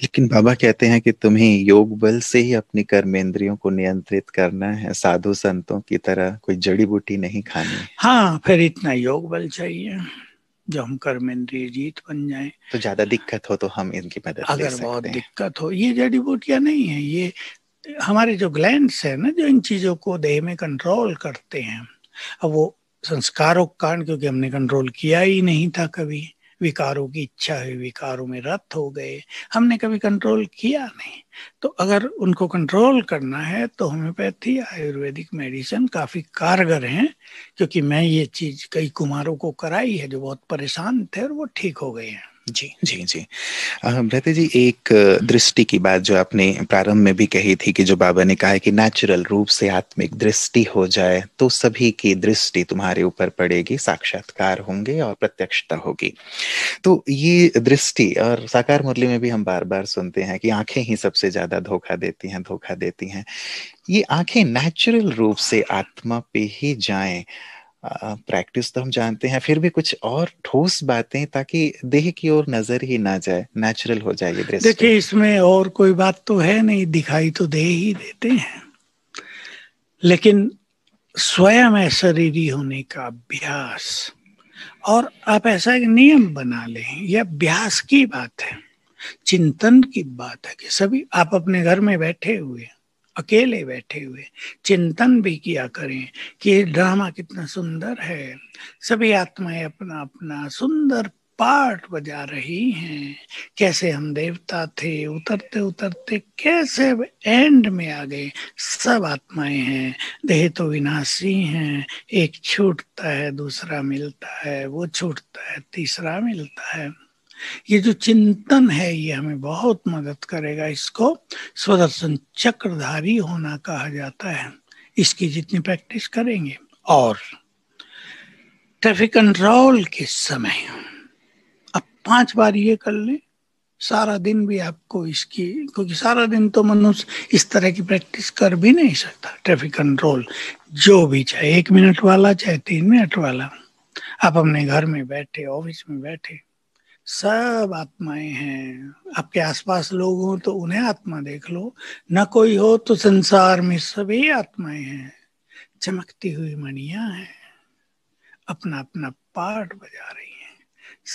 लेकिन बाबा कहते हैं कि तुम्हें योग बल से ही कर्म कर्मेंद्रियों को नियंत्रित करना है साधु संतों की तरह कोई जड़ी बूटी नहीं खानी हाँ फिर इतना योग बल चाहिए जो हम इंद्रिय जीत बन जाए तो ज्यादा दिक्कत हो तो हम इनकी मदद अगर ले सकते बहुत हैं। दिक्कत हो ये जड़ी बूटियां नहीं है ये हमारे जो ग्लैंड है ना जो इन चीजों को देह में कंट्रोल करते हैं अब वो संस्कारों के कारण क्योंकि हमने कंट्रोल किया ही नहीं था कभी विकारों की इच्छा हुई विकारों में रत हो गए हमने कभी कंट्रोल किया नहीं तो अगर उनको कंट्रोल करना है तो होम्योपैथी आयुर्वेदिक मेडिसिन काफ़ी कारगर हैं क्योंकि मैं ये चीज़ कई कुमारों को कराई है जो बहुत परेशान थे और वो ठीक हो गए हैं जी जी जी भ्रते जी एक दृष्टि की बात जो आपने प्रारंभ में भी कही थी कि जो बाबा ने कहा कि नेचुरल रूप से आत्मिक दृष्टि हो जाए तो सभी की दृष्टि तुम्हारे ऊपर पड़ेगी साक्षात्कार होंगे और प्रत्यक्षता होगी तो ये दृष्टि और साकार मुरली में भी हम बार बार सुनते हैं कि आंखें ही सबसे ज्यादा धोखा देती हैं धोखा देती हैं ये आंखें नेचुरल रूप से आत्मा पे ही जाएं प्रैक्टिस तो हम जानते हैं फिर भी कुछ और ठोस बातें ताकि देह की ओर नजर ही ना जाए नेचुरल हो जाए देखिए इसमें और कोई बात तो है नहीं दिखाई तो दे ही देते हैं लेकिन स्वयं शरीरी होने का अभ्यास और आप ऐसा एक नियम बना लें यह अभ्यास की बात है चिंतन की बात है कि सभी आप अपने घर में बैठे हुए हैं अकेले बैठे हुए चिंतन भी किया करें कि ये ड्रामा कितना सुंदर है सभी आत्माएं अपना अपना सुंदर पाठ बजा रही हैं कैसे हम देवता थे उतरते उतरते कैसे एंड में आ गए सब आत्माएं हैं देह तो विनाशी हैं एक छूटता है दूसरा मिलता है वो छूटता है तीसरा मिलता है ये जो चिंतन है ये हमें बहुत मदद करेगा इसको स्वदर्शन चक्रधारी होना कहा जाता है इसकी जितनी प्रैक्टिस करेंगे और ट्रैफिक कंट्रोल के समय अब पांच बार ये कर ले सारा दिन भी आपको इसकी क्योंकि सारा दिन तो मनुष्य इस तरह की प्रैक्टिस कर भी नहीं सकता ट्रैफिक कंट्रोल जो भी चाहे एक मिनट वाला चाहे तीन मिनट वाला आप अपने घर में बैठे ऑफिस में बैठे सब आत्माएं हैं आपके आसपास लोग हो तो उन्हें आत्मा देख लो न कोई हो तो संसार में सभी आत्माएं हैं चमकती हुई मणिया है अपना अपना पार्ट बजा रही हैं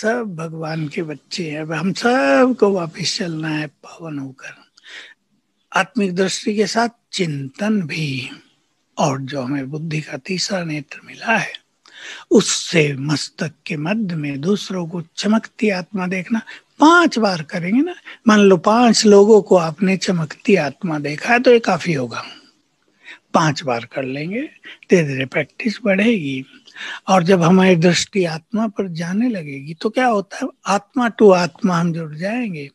सब भगवान के बच्चे हैं अब हम सबको वापिस चलना है पावन होकर आत्मिक दृष्टि के साथ चिंतन भी और जो हमें बुद्धि का तीसरा नेत्र मिला है उससे मस्तक के मध्य में दूसरों को चमकती आत्मा देखना पांच बार करेंगे ना मान लो पांच लोगों को आपने चमकती आत्मा देखा है तो ये काफी होगा पांच बार कर लेंगे धीरे धीरे प्रैक्टिस बढ़ेगी और जब हमारी दृष्टि आत्मा पर जाने लगेगी तो क्या होता है आत्मा टू आत्मा हम जुड़ जाएंगे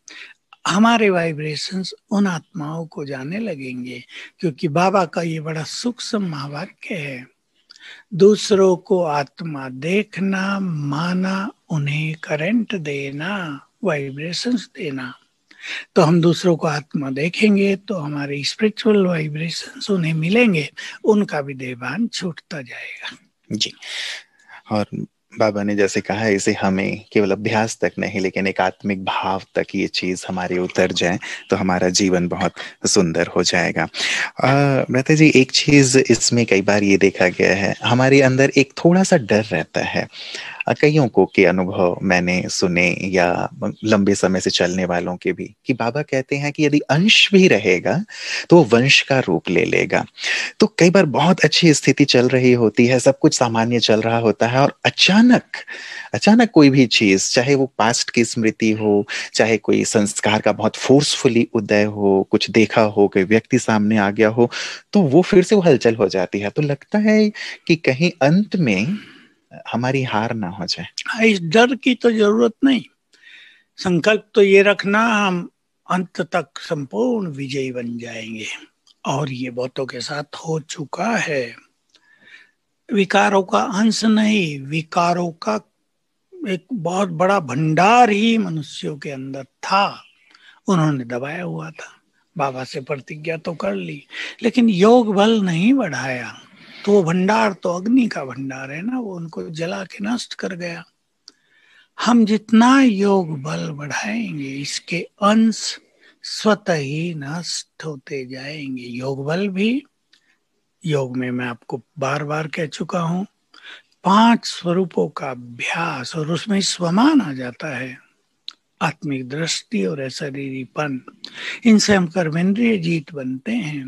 हमारे वाइब्रेशंस उन आत्माओं को जाने लगेंगे क्योंकि बाबा का ये बड़ा सूक्ष्म महावाक्य है दूसरों को आत्मा देखना माना उन्हें करंट देना वाइब्रेशंस देना तो हम दूसरों को आत्मा देखेंगे तो हमारे स्पिरिचुअल वाइब्रेशंस उन्हें मिलेंगे उनका भी देवान छूटता जाएगा जी और बाबा ने जैसे कहा इसे हमें केवल अभ्यास तक नहीं लेकिन एक आत्मिक भाव तक ये चीज हमारे उतर जाए तो हमारा जीवन बहुत सुंदर हो जाएगा अः जी एक चीज इसमें कई बार ये देखा गया है हमारे अंदर एक थोड़ा सा डर रहता है कईयों को के अनुभव मैंने सुने या लंबे समय से चलने वालों के भी कि बाबा कहते हैं कि यदि अंश भी रहेगा तो वो वंश का रूप ले लेगा तो कई बार बहुत अच्छी स्थिति चल रही होती है सब कुछ सामान्य चल रहा होता है और अचानक अचानक कोई भी चीज चाहे वो पास्ट की स्मृति हो चाहे कोई संस्कार का बहुत फोर्सफुली उदय हो कुछ देखा हो कोई व्यक्ति सामने आ गया हो तो वो फिर से वो हलचल हो जाती है तो लगता है कि कहीं अंत में हमारी हार ना हो जाए हाँ, इस डर की तो जरूरत नहीं संकल्प तो ये रखना हम अंत तक संपूर्ण विजयी बन जाएंगे और ये बहुतों के साथ हो चुका है विकारों का अंश नहीं विकारों का एक बहुत बड़ा भंडार ही मनुष्यों के अंदर था उन्होंने दबाया हुआ था बाबा से प्रतिज्ञा तो कर ली लेकिन योग बल नहीं बढ़ाया तो वो भंडार तो अग्नि का भंडार है ना वो उनको जला के नष्ट कर गया हम जितना योग बल बढ़ाएंगे इसके अंश स्वतः ही नष्ट होते जाएंगे योग बल भी योग में मैं आपको बार बार कह चुका हूं पांच स्वरूपों का अभ्यास और उसमें स्वमान आ जाता है आत्मिक दृष्टि और शरीरीपन इनसे हम कर्मेंद्रिय जीत बनते हैं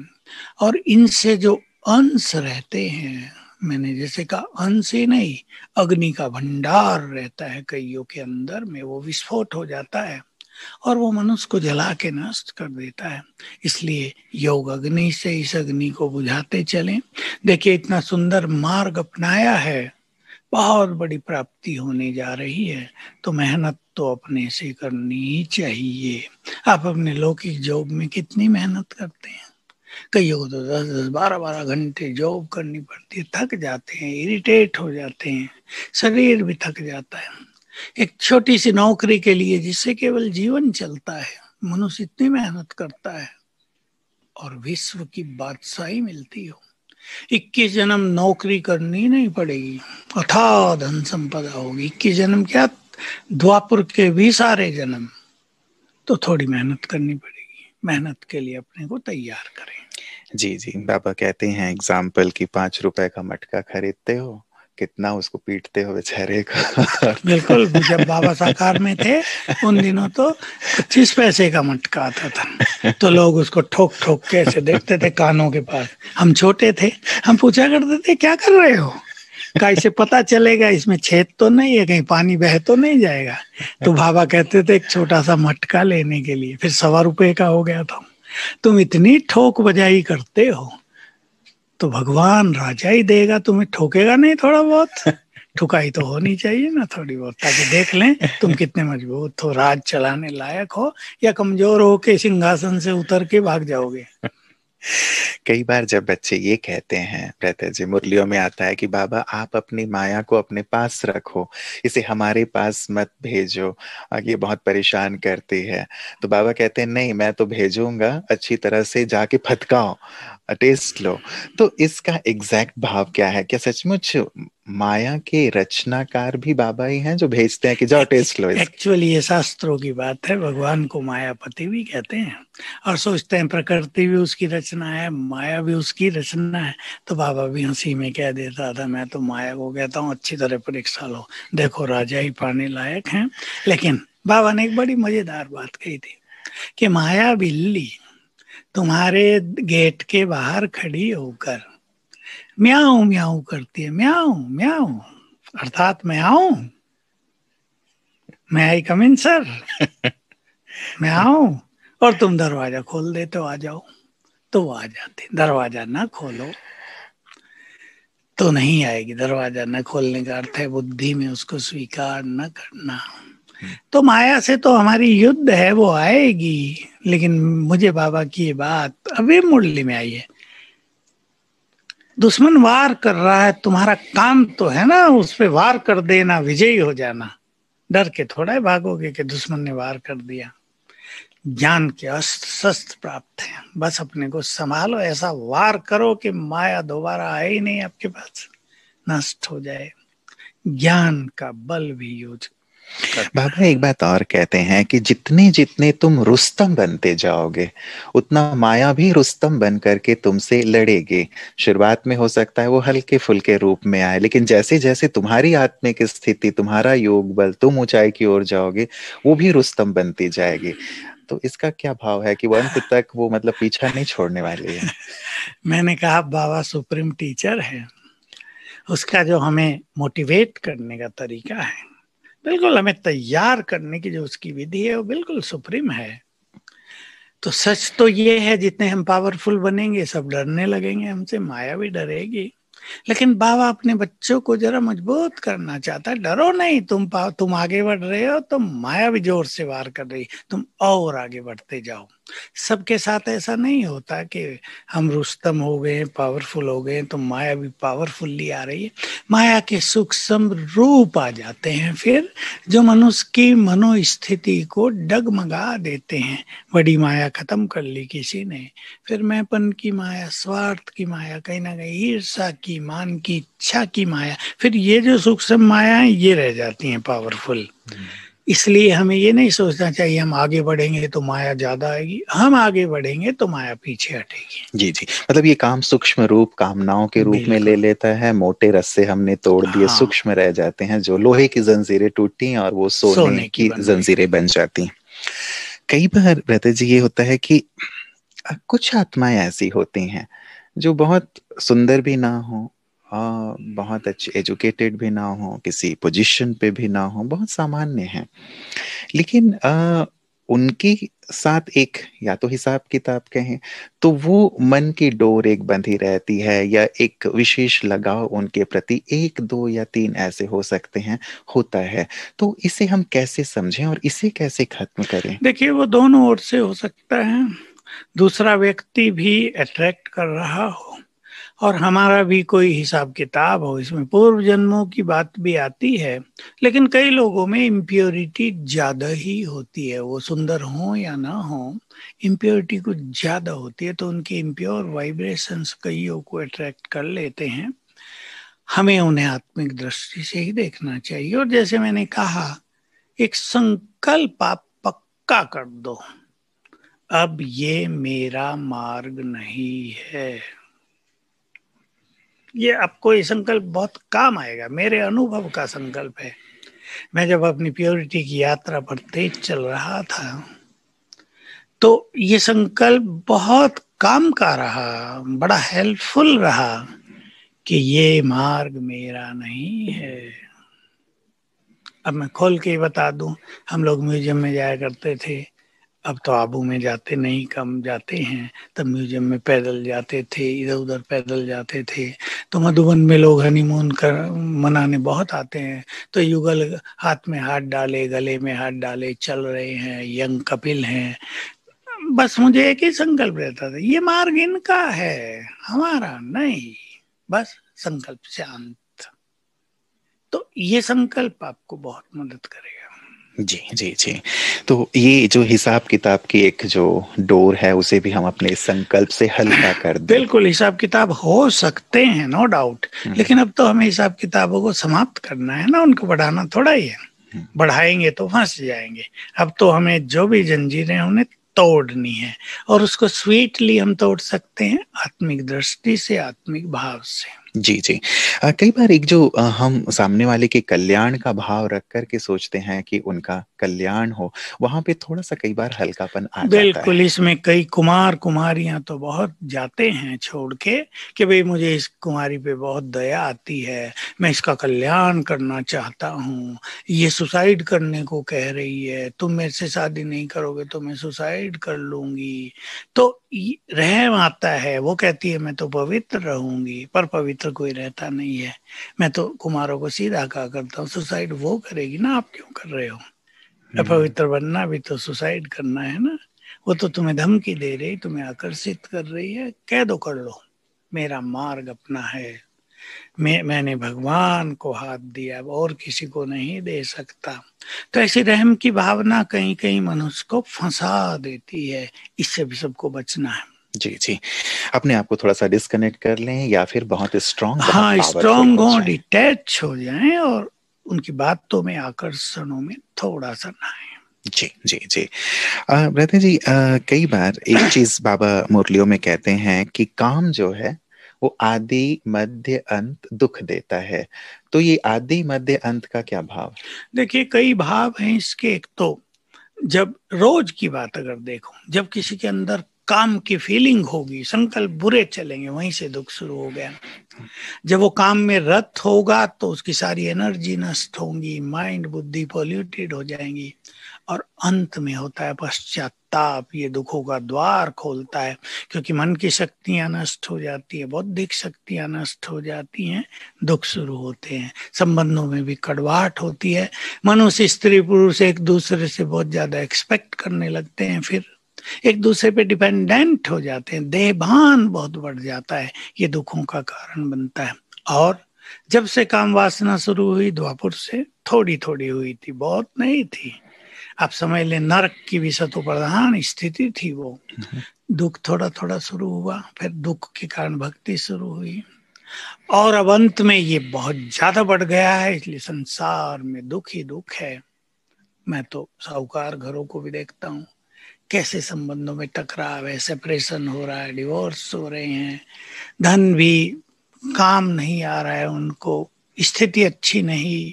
और इनसे जो अंश रहते हैं मैंने जैसे कहा अंश ही नहीं अग्नि का भंडार रहता है कईयों के अंदर में वो विस्फोट हो जाता है और वो मनुष्य को जला के नष्ट कर देता है इसलिए योग अग्नि से इस अग्नि को बुझाते चलें देखिए इतना सुंदर मार्ग अपनाया है बहुत बड़ी प्राप्ति होने जा रही है तो मेहनत तो अपने से करनी ही चाहिए आप अपने लौकिक जॉब में कितनी मेहनत करते हैं कईयों को तो दस दस बारह बारह घंटे जॉब करनी पड़ती है थक जाते हैं इरिटेट हो जाते हैं शरीर भी थक जाता है एक छोटी सी नौकरी के लिए जिससे केवल जीवन चलता है मनुष्य इतनी मेहनत करता है और विश्व की बादशाही मिलती हो इक्कीस जन्म नौकरी करनी नहीं पड़ेगी अथा धन संपदा होगी इक्कीस जन्म क्या द्वापुर के भी सारे जन्म तो थोड़ी मेहनत करनी पड़ेगी मेहनत के लिए अपने को तैयार करें जी, जी। बाबा कहते हैं एग्जाम्पल की पांच रुपए का मटका खरीदते हो, कितना उसको पीटते हो बेचारे को। बिल्कुल, जब बाबा साकार में थे, उन दिनों तो पच्चीस पैसे का मटका आता था। तो लोग उसको ठोक-ठोक के ऐसे देखते थे कानों के पास। हम छोटे थे, हम पूछा करते थे क्या कर रहे हो? का इसे पता चलेगा इसमें छेद तो नहीं है, कहीं पानी बह तो नहीं जाएगा। तो बाबा कहते थे एक छोटा-सा मटका लेने के लिए, फिर सवा रुपए का हो गया था। तुम इतनी ठोक बजाई करते हो तो भगवान राजा ही देगा तुम्हें ठोकेगा नहीं थोड़ा बहुत ठुकाई तो होनी चाहिए ना थोड़ी बहुत ताकि देख लें तुम कितने मजबूत हो राज चलाने लायक हो या कमजोर हो के सिंहासन से उतर के भाग जाओगे कई बार जब बच्चे ये कहते हैं रहते जी मुरलियों में आता है कि बाबा आप अपनी माया को अपने पास रखो इसे हमारे पास मत भेजो ये बहुत परेशान करती है तो बाबा कहते हैं नहीं मैं तो भेजूंगा अच्छी तरह से जाके फतकाओ टेस्ट लो तो इसका एग्जैक्ट भाव क्या है क्या सचमुच माया के रचनाकार भी बाबा ही हैं जो भेजते हैं कि जाओ टेस्ट लो एक्चुअली ये शास्त्रों की बात है भगवान को मायापति भी कहते हैं और सोचते हैं प्रकृति भी उसकी रचना है माया भी उसकी रचना है तो बाबा भी हंसी में कह देता था मैं तो माया को कहता हूँ अच्छी तरह परीक्षा लो देखो राजा ही पाने लायक है लेकिन बाबा ने एक बड़ी मजेदार बात कही थी कि माया बिल्ली तुम्हारे गेट के बाहर खड़ी होकर म्याऊ म्याऊ करती है म्याऊ म्याऊ अर्थात मैं आऊ मैं आई कम इन सर मैं आऊ और तुम दरवाजा खोल दे तो आ जाओ तो वो आ जाते दरवाजा ना खोलो तो नहीं आएगी दरवाजा न खोलने का अर्थ है बुद्धि में उसको स्वीकार न करना तो माया से तो हमारी युद्ध है वो आएगी लेकिन मुझे बाबा की ये बात अभी मुरली में आई है दुश्मन वार कर रहा है तुम्हारा काम तो है ना उस पर वार कर देना विजयी हो जाना डर के थोड़ा ही भागोगे कि दुश्मन ने वार कर दिया ज्ञान के अस्त्र शस्त्र प्राप्त है बस अपने को संभालो ऐसा वार करो कि माया दोबारा आए ही नहीं आपके पास नष्ट हो जाए ज्ञान का बल भी यूज बाबा एक बात और कहते हैं कि जितने जितने तुम रुस्तम बनते जाओगे उतना माया भी रुस्तम बन करके तुमसे लड़ेगी शुरुआत में हो सकता है वो हल्के फुलके रूप में आए लेकिन जैसे जैसे तुम्हारी आत्मिक स्थिति तुम्हारा योग बल तुम ऊंचाई की ओर जाओगे वो भी रुस्तम बनती जाएगी तो इसका क्या भाव है कि वो अंत तक वो मतलब पीछा नहीं छोड़ने वाले है मैंने कहा बाबा सुप्रीम टीचर है उसका जो हमें मोटिवेट करने का तरीका है बिल्कुल हमें तैयार करने की जो उसकी विधि है वो बिल्कुल सुप्रीम है तो सच तो ये है जितने हम पावरफुल बनेंगे सब डरने लगेंगे हमसे माया भी डरेगी लेकिन बाबा अपने बच्चों को जरा मजबूत करना चाहता है डरो नहीं तुम तुम आगे बढ़ रहे हो तो माया भी जोर से वार कर रही तुम और आगे बढ़ते जाओ सबके साथ ऐसा नहीं होता कि हम रुस्तम हो गए पावरफुल हो गए तो माया भी पावरफुल्ली आ रही है माया के सूक्ष्म रूप आ जाते हैं फिर जो मनुष्य की मनोस्थिति को डगमगा देते हैं बड़ी माया खत्म कर ली किसी ने फिर मैंपन की माया स्वार्थ की माया कहीं ना कहीं ईर्षा की मान की इच्छा की माया फिर ये जो सूक्ष्म माया है ये रह जाती हैं पावरफुल hmm. हम्म। इसलिए हमें ये नहीं सोचना चाहिए हम आगे बढ़ेंगे तो माया ज्यादा आएगी हम आगे बढ़ेंगे तो माया पीछे हटेगी जी जी मतलब ये काम सूक्ष्म रूप कामनाओं के रूप में ले लेता है मोटे रस्से हमने तोड़ दिए हाँ। सूक्ष्म रह जाते हैं जो लोहे की जंजीरें टूटी और वो सोने, सोने की, की जंजीरें बन जाती कई बार रहते जी ये होता है कि कुछ आत्माएं ऐसी होती हैं जो बहुत सुंदर भी ना हो आ, बहुत अच्छे एजुकेटेड भी ना हो किसी पोजीशन पे भी ना हो बहुत सामान्य हैं लेकिन आ, उनके साथ एक या तो हिसाब किताब कहें तो वो मन की डोर एक बंधी रहती है या एक विशेष लगाव उनके प्रति एक दो या तीन ऐसे हो सकते हैं होता है तो इसे हम कैसे समझें और इसे कैसे खत्म करें देखिए वो दोनों ओर से हो सकता है दूसरा व्यक्ति भी अट्रैक्ट कर रहा हो और हमारा भी कोई हिसाब किताब हो इसमें पूर्व जन्मों की बात भी आती है लेकिन कई लोगों में इम्प्योरिटी ज़्यादा ही होती है वो सुंदर हो या ना हो इम्प्योरिटी कुछ ज़्यादा होती है तो उनके इम्प्योर वाइब्रेशंस कईयों को अट्रैक्ट कर लेते हैं हमें उन्हें आत्मिक दृष्टि से ही देखना चाहिए और जैसे मैंने कहा एक संकल्प आप पक्का कर दो अब ये मेरा मार्ग नहीं है ये आपको ये संकल्प बहुत काम आएगा मेरे अनुभव का संकल्प है मैं जब अपनी प्योरिटी की यात्रा पर तेज चल रहा था तो ये संकल्प बहुत काम का रहा बड़ा हेल्पफुल रहा कि ये मार्ग मेरा नहीं है अब मैं खोल के बता दूं हम लोग म्यूजियम में जाया करते थे अब तो आबू में जाते नहीं कम जाते हैं तब म्यूजियम में पैदल जाते थे इधर उधर पैदल जाते थे तो मधुबन में लोग हनीमून कर मनाने बहुत आते हैं तो युगल हाथ में हाथ डाले गले में हाथ डाले चल रहे हैं यंग कपिल हैं बस मुझे एक ही संकल्प रहता था ये मार्ग इनका है हमारा नहीं बस संकल्प शांत तो ये संकल्प आपको बहुत मदद करेगा जी जी जी तो ये जो हिसाब किताब की एक जो डोर है उसे भी हम अपने संकल्प से हल्का कर दें बिल्कुल हिसाब किताब हो सकते हैं नो डाउट हम्म। लेकिन अब तो हमें हिसाब किताबों को समाप्त करना है ना उनको बढ़ाना थोड़ा ही है हम्म। बढ़ाएंगे तो फंस जाएंगे अब तो हमें जो भी जंजीरें उन्हें तोड़नी है और उसको स्वीटली हम तोड़ सकते हैं आत्मिक दृष्टि से आत्मिक भाव से जी, जी। आ, कई बार एक जो आ, हम सामने वाले के कल्याण का भाव रख कर के सोचते हैं कि उनका कल्याण हो, वहां पे थोड़ा-सा कई बार हल्कापन आ जाता बिल्कुल, इसमें कई कुमार कुमारियां तो बहुत जाते हैं छोड़ के कि भाई मुझे इस कुमारी पे बहुत दया आती है, मैं इसका कल्याण करना चाहता हूँ, ये सुसाइड करने को कह रही है, तुम मेरे से शादी नहीं करोगे तो मैं सुसाइड कर लूंगी तो रहम आता है, वो कहती है मैं तो पवित्र रहूंगी पर पवित्र मित्र कोई रहता नहीं है मैं तो कुमारों को सीधा कहा करता हूँ सुसाइड वो करेगी ना आप क्यों कर रहे हो अपवित्र हम्म। बनना भी तो सुसाइड करना है ना वो तो तुम्हें धमकी दे रही तुम्हें आकर्षित कर रही है कह दो कर लो मेरा मार्ग अपना है मैं मैंने भगवान को हाथ दिया और किसी को नहीं दे सकता तो ऐसी रहम की भावना कहीं कहीं मनुष्य को फंसा देती है इससे भी सबको बचना है जी जी अपने आप को थोड़ा सा डिस्कनेक्ट कर लें या फिर बहुत स्ट्रॉन्ग हाँ स्ट्रॉन्ग हो डिटैच हो जाए और उनकी बातों में आकर्षणों में थोड़ा सा ना जी जी जी ब्रदर जी आ, कई बार एक चीज बाबा मुरलियों में कहते हैं कि काम जो है वो आदि मध्य अंत दुख देता है तो ये आदि मध्य अंत का क्या भाव देखिए कई भाव हैं इसके एक तो जब रोज की बात अगर देखो जब किसी के अंदर काम की फीलिंग होगी संकल्प बुरे चलेंगे वहीं से दुख शुरू हो गया जब वो काम में रत होगा तो उसकी सारी एनर्जी नष्ट होंगी माइंड बुद्धि पोल्यूटेड हो जाएंगी और अंत में होता है पश्चाताप ये दुखों का द्वार खोलता है क्योंकि मन की शक्तियां नष्ट हो जाती है बौद्धिक शक्तियां नष्ट हो जाती हैं दुख शुरू होते हैं संबंधों में भी कड़वाहट होती है मनुष्य स्त्री पुरुष एक दूसरे से बहुत ज्यादा एक्सपेक्ट करने लगते हैं फिर एक दूसरे पे डिपेंडेंट हो जाते हैं देहभान बहुत बढ़ जाता है ये दुखों का कारण बनता है और जब से काम वासना शुरू हुई द्वापुर से थोड़ी थोड़ी हुई थी बहुत नहीं थी आप समझ ले नरक की भी सतु प्रधान स्थिति थी वो हम्म। दुख थोड़ा थोड़ा शुरू हुआ फिर दुख के कारण भक्ति शुरू हुई और अब अंत में ये बहुत ज्यादा बढ़ गया है इसलिए संसार में दुख ही दुख है मैं तो साहूकार घरों को भी देखता हूँ कैसे संबंधों में टकराव है सेपरेशन हो रहा है डिवोर्स हो रहे हैं धन भी काम नहीं आ रहा है उनको स्थिति अच्छी नहीं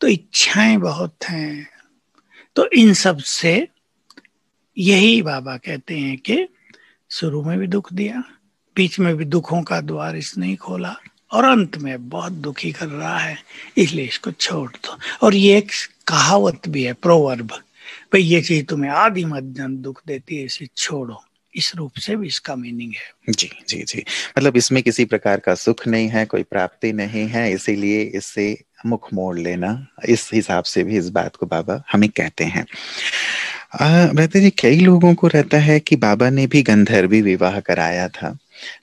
तो इच्छाएं बहुत हैं तो इन सब से यही बाबा कहते हैं कि शुरू में भी दुख दिया बीच में भी दुखों का द्वार इसने ही खोला और अंत में बहुत दुखी कर रहा है इसलिए इसको छोड़ दो और ये एक कहावत भी है प्रोवर्ब भाई ये चीज तुम्हें आदि मध्यम दुख देती है इसे छोड़ो इस रूप से भी इसका मीनिंग है जी जी जी मतलब इसमें किसी प्रकार का सुख नहीं है कोई प्राप्ति नहीं है इसीलिए इससे मुख मोड़ लेना इस हिसाब से भी इस बात को बाबा हमें कहते हैं रहते जी कई लोगों को रहता है कि बाबा ने भी गंधर्वी विवाह कराया था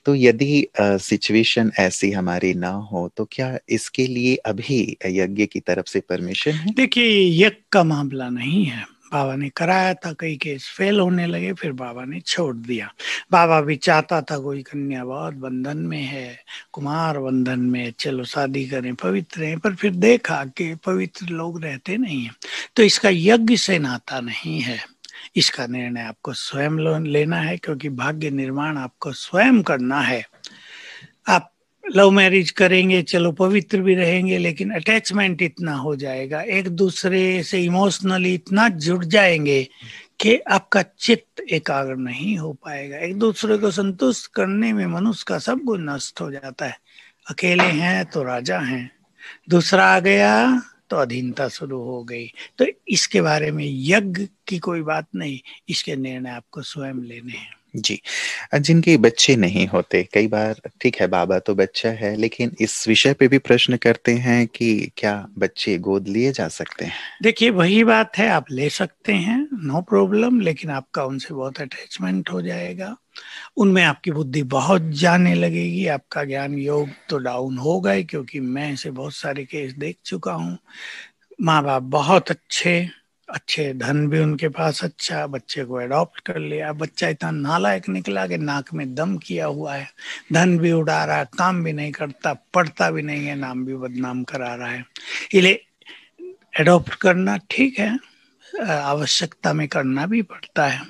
तो यदि सिचुएशन ऐसी हमारी ना हो तो क्या इसके लिए अभी यज्ञ की तरफ से परमिशन है देखिए यज्ञ का मामला नहीं है बाबा ने कराया था कई केस फेल होने लगे फिर बाबा ने छोड़ दिया बाबा भी चाहता था कोई कन्या बहुत बंधन में है कुमार बंधन में चलो शादी करें पवित्र हैं पर फिर देखा कि पवित्र लोग रहते नहीं हैं तो इसका यज्ञ से नाता नहीं है इसका निर्णय आपको स्वयं लेना है क्योंकि भाग्य निर्माण आपको स्वयं करना है लव मैरिज करेंगे चलो पवित्र भी रहेंगे लेकिन अटैचमेंट इतना हो जाएगा एक दूसरे से इमोशनली इतना जुड़ जाएंगे कि आपका चित्त एकाग्र नहीं हो पाएगा एक दूसरे को संतुष्ट करने में मनुष्य का सब गुण नष्ट हो जाता है अकेले हैं तो राजा हैं दूसरा आ गया तो अधीनता शुरू हो गई तो इसके बारे में यज्ञ की कोई बात नहीं इसके निर्णय आपको स्वयं लेने हैं जी जिनके बच्चे नहीं होते कई बार ठीक है बाबा तो बच्चा है लेकिन इस विषय पे भी प्रश्न करते हैं कि क्या बच्चे गोद लिए जा सकते हैं देखिए वही बात है आप ले सकते हैं नो प्रॉब्लम लेकिन आपका उनसे बहुत अटैचमेंट हो जाएगा उनमें आपकी बुद्धि बहुत जाने लगेगी आपका ज्ञान योग तो डाउन हो गए क्योंकि मैं ऐसे बहुत सारे केस देख चुका हूँ माँ बाप बहुत अच्छे अच्छे धन भी उनके पास अच्छा बच्चे को एडॉप्ट कर लिया बच्चा इतना नालायक निकला कि नाक में दम किया हुआ है धन भी उड़ा रहा है काम भी नहीं करता पढ़ता भी नहीं है नाम भी बदनाम करा रहा है इसलिए एडॉप्ट करना ठीक है आवश्यकता में करना भी पड़ता है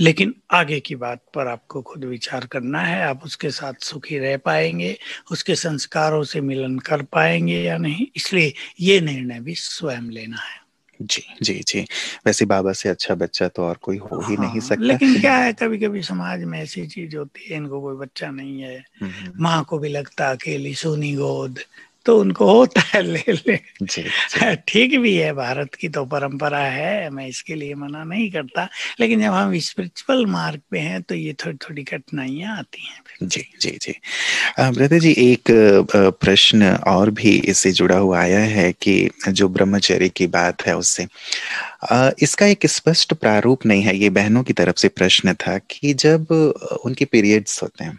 लेकिन आगे की बात पर आपको खुद विचार करना है आप उसके साथ सुखी रह पाएंगे उसके संस्कारों से मिलन कर पाएंगे या नहीं इसलिए ये निर्णय भी स्वयं लेना है जी जी जी वैसे बाबा से अच्छा बच्चा तो और कोई हो हाँ, ही नहीं हाँ, सकता लेकिन क्या है कभी कभी समाज में ऐसी चीज होती है इनको कोई बच्चा नहीं है माँ को भी लगता अकेली सोनी गोद तो उनको होता है ले ले हाँ, ठीक भी है भारत की तो परंपरा है मैं इसके लिए मना नहीं करता लेकिन जब हम स्पिरिचुअल मार्ग पे हैं तो ये थोड़ी थोड़ी कठिनाइयां आती हैं जी जी जी ब्रदर जी एक प्रश्न और भी इससे जुड़ा हुआ आया है कि जो ब्रह्मचर्य की बात है उससे इसका एक स्पष्ट प्रारूप नहीं है ये बहनों की तरफ से प्रश्न था कि जब उनके पीरियड्स होते हैं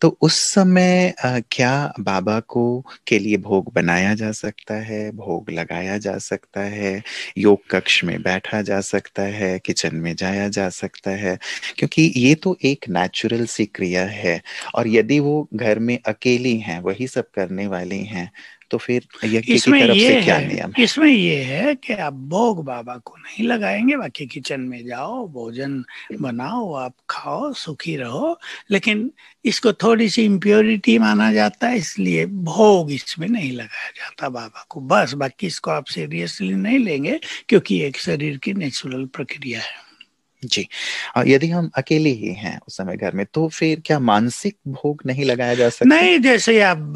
तो उस समय क्या बाबा को के लिए भोग बनाया जा सकता है भोग लगाया जा सकता है योग कक्ष में बैठा जा सकता है किचन में जाया जा सकता है क्योंकि ये तो एक नेचुरल सी क्रिया है और यदि वो घर में अकेली हैं वही सब करने वाली हैं तो फिर इसमें ये से क्या इसमें ये है कि आप भोग बाबा को नहीं लगाएंगे बाकी किचन में जाओ भोजन बनाओ आप खाओ सुखी रहो लेकिन इसको थोड़ी सी इम्प्योरिटी माना जाता है इसलिए भोग इसमें नहीं लगाया जाता बाबा को बस बाकी इसको आप सीरियसली नहीं लेंगे क्योंकि एक शरीर की नेचुरल प्रक्रिया है जी यदि हम अकेले ही हैं उस समय घर में तो फिर क्या मानसिक भोग नहीं लगाया जा सकता नहीं जैसे आप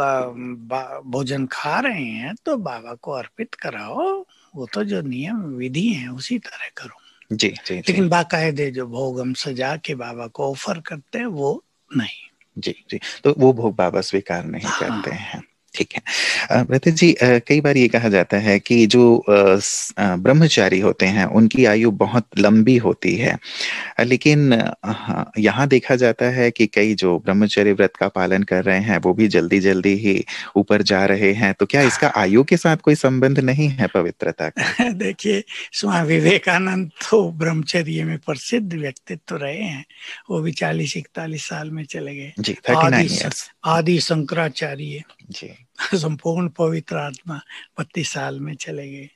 भोजन खा रहे हैं तो बाबा को अर्पित कराओ वो तो जो नियम विधि है उसी तरह करो जी जी लेकिन बाकायदे जो भोग हम सजा के बाबा को ऑफर करते हैं वो नहीं जी जी तो वो भोग बाबा स्वीकार नहीं हाँ, करते हैं ठीक है व्रत जी कई बार ये कहा जाता है कि जो ब्रह्मचारी होते हैं उनकी आयु बहुत लंबी होती है लेकिन हाँ, यहाँ देखा जाता है कि कई जो ब्रह्मचारी व्रत का पालन कर रहे हैं वो भी जल्दी जल्दी ही ऊपर जा रहे हैं तो क्या इसका आयु के साथ कोई संबंध नहीं है पवित्रता का देखिए स्वामी विवेकानंद तो ब्रह्मचर्य में प्रसिद्ध व्यक्तित्व रहे हैं वो भी चालीस इकतालीस साल में चले गए आदि शंकराचार्य जी संपूर्ण पवित्र आत्मा बत्तीस साल में चले गए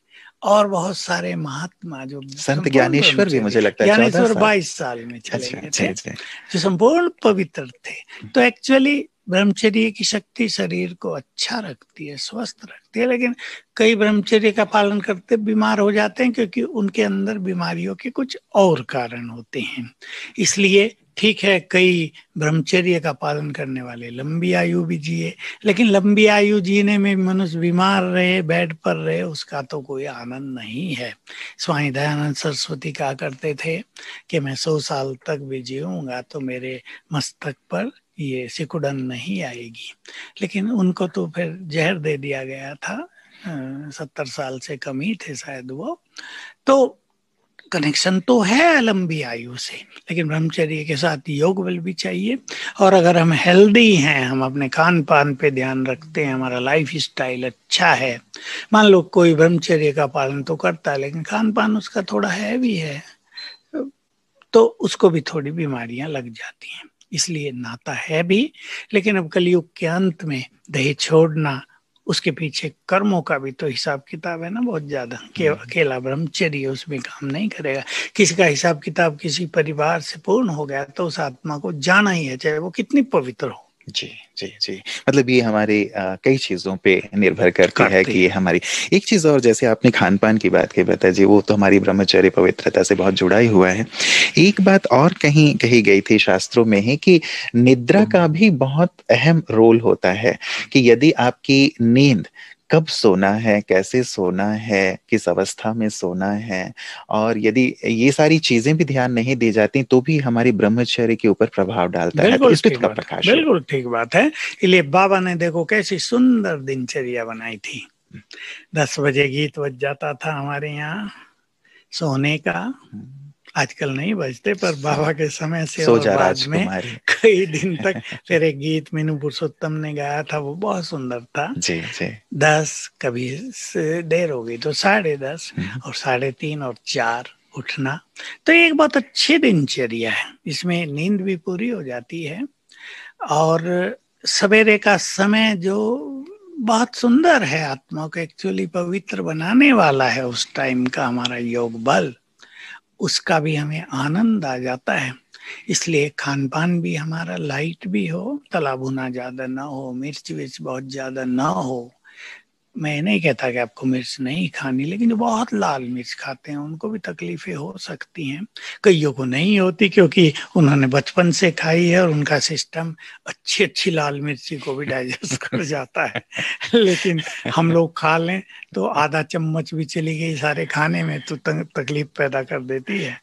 और बहुत सारे महात्मा जो संत ज्ञानेश्वर भी मुझे लगता है ज्ञानेश्वर बाईस साल में चले अच्छा, गए थे जो संपूर्ण पवित्र थे तो एक्चुअली ब्रह्मचर्य की शक्ति शरीर को अच्छा रखती है स्वस्थ रखती है लेकिन कई ब्रह्मचर्य का पालन करते बीमार हो जाते हैं क्योंकि उनके अंदर बीमारियों के कुछ और कारण होते हैं इसलिए ठीक है कई ब्रह्मचर्य का पालन करने वाले लंबी आयु भी जिए लेकिन लंबी आयु जीने में मनुष्य बीमार रहे बेड पर रहे उसका तो कोई आनंद नहीं है स्वामी दयानंद सरस्वती कहा करते थे कि मैं सौ साल तक भी जीऊंगा तो मेरे मस्तक पर ये सिकुड़न नहीं आएगी लेकिन उनको तो फिर जहर दे दिया गया था सत्तर साल से कम ही थे शायद वो तो कनेक्शन तो है लंबी आयु से लेकिन ब्रह्मचर्य के साथ योग बल भी चाहिए और अगर हम हेल्दी हैं हम अपने खान पान पे ध्यान रखते हैं हमारा लाइफ स्टाइल अच्छा है मान लो कोई ब्रह्मचर्य का पालन तो करता है लेकिन खान पान उसका थोड़ा हैवी है तो उसको भी थोड़ी बीमारियां लग जाती हैं इसलिए नाता है भी लेकिन अब कलयुग के अंत में दहेज छोड़ना उसके पीछे कर्मों का भी तो हिसाब किताब है ना बहुत ज्यादा हम्म। अकेला ब्रह्मचर्य उसमें काम नहीं करेगा किसी का हिसाब किताब किसी परिवार से पूर्ण हो गया तो उस आत्मा को जाना ही है चाहे वो कितनी पवित्र हो जी जी जी मतलब ये हमारे कई चीज़ों पे निर्भर करती है कि ये हमारी एक चीज़ और जैसे आपने खान पान की बात की बताया जी वो तो हमारी ब्रह्मचर्य पवित्रता से बहुत जुड़ा ही हुआ है एक बात और कहीं कही गई थी शास्त्रों में है कि निद्रा का भी बहुत अहम रोल होता है कि यदि आपकी नींद कब सोना है कैसे सोना है किस अवस्था में सोना है और यदि ये सारी चीजें भी ध्यान नहीं दी जाती तो भी हमारी ब्रह्मचर्य के ऊपर प्रभाव डालता है तो स्पित प्रकाश बिल्कुल ठीक बात है इसलिए बाबा ने देखो कैसी सुंदर दिनचर्या बनाई थी हम्म। दस बजे गीत बज जाता था हमारे यहाँ सोने का हम्म। आजकल नहीं बजते पर बाबा के समय से और बाद में कई दिन तक फिर एक गीत मीनू पुरुषोत्तम ने गाया था वो बहुत सुंदर था जी जी दस कभी देर हो गई तो साढ़े दस हम्म, हम्म। और साढ़े तीन और चार उठना तो एक बहुत अच्छी दिनचर्या है इसमें नींद भी पूरी हो जाती है और सवेरे का समय जो बहुत सुंदर है आत्मा को एक्चुअली पवित्र बनाने वाला है उस टाइम का हमारा योग बल उसका भी हमें आनंद आ जाता है इसलिए खान पान भी हमारा लाइट भी हो तला भुना ज़्यादा ना हो मिर्च विर्च बहुत ज़्यादा ना हो मैं नहीं कहता कि आपको मिर्च नहीं खानी लेकिन जो बहुत लाल मिर्च खाते हैं उनको भी तकलीफें हो सकती हैं कईयों को नहीं होती क्योंकि उन्होंने बचपन से खाई है और उनका सिस्टम अच्छी अच्छी लाल मिर्ची को भी डाइजेस्ट कर जाता है लेकिन हम लोग खा लें तो आधा चम्मच भी चली गई सारे खाने में तो तकलीफ पैदा कर देती है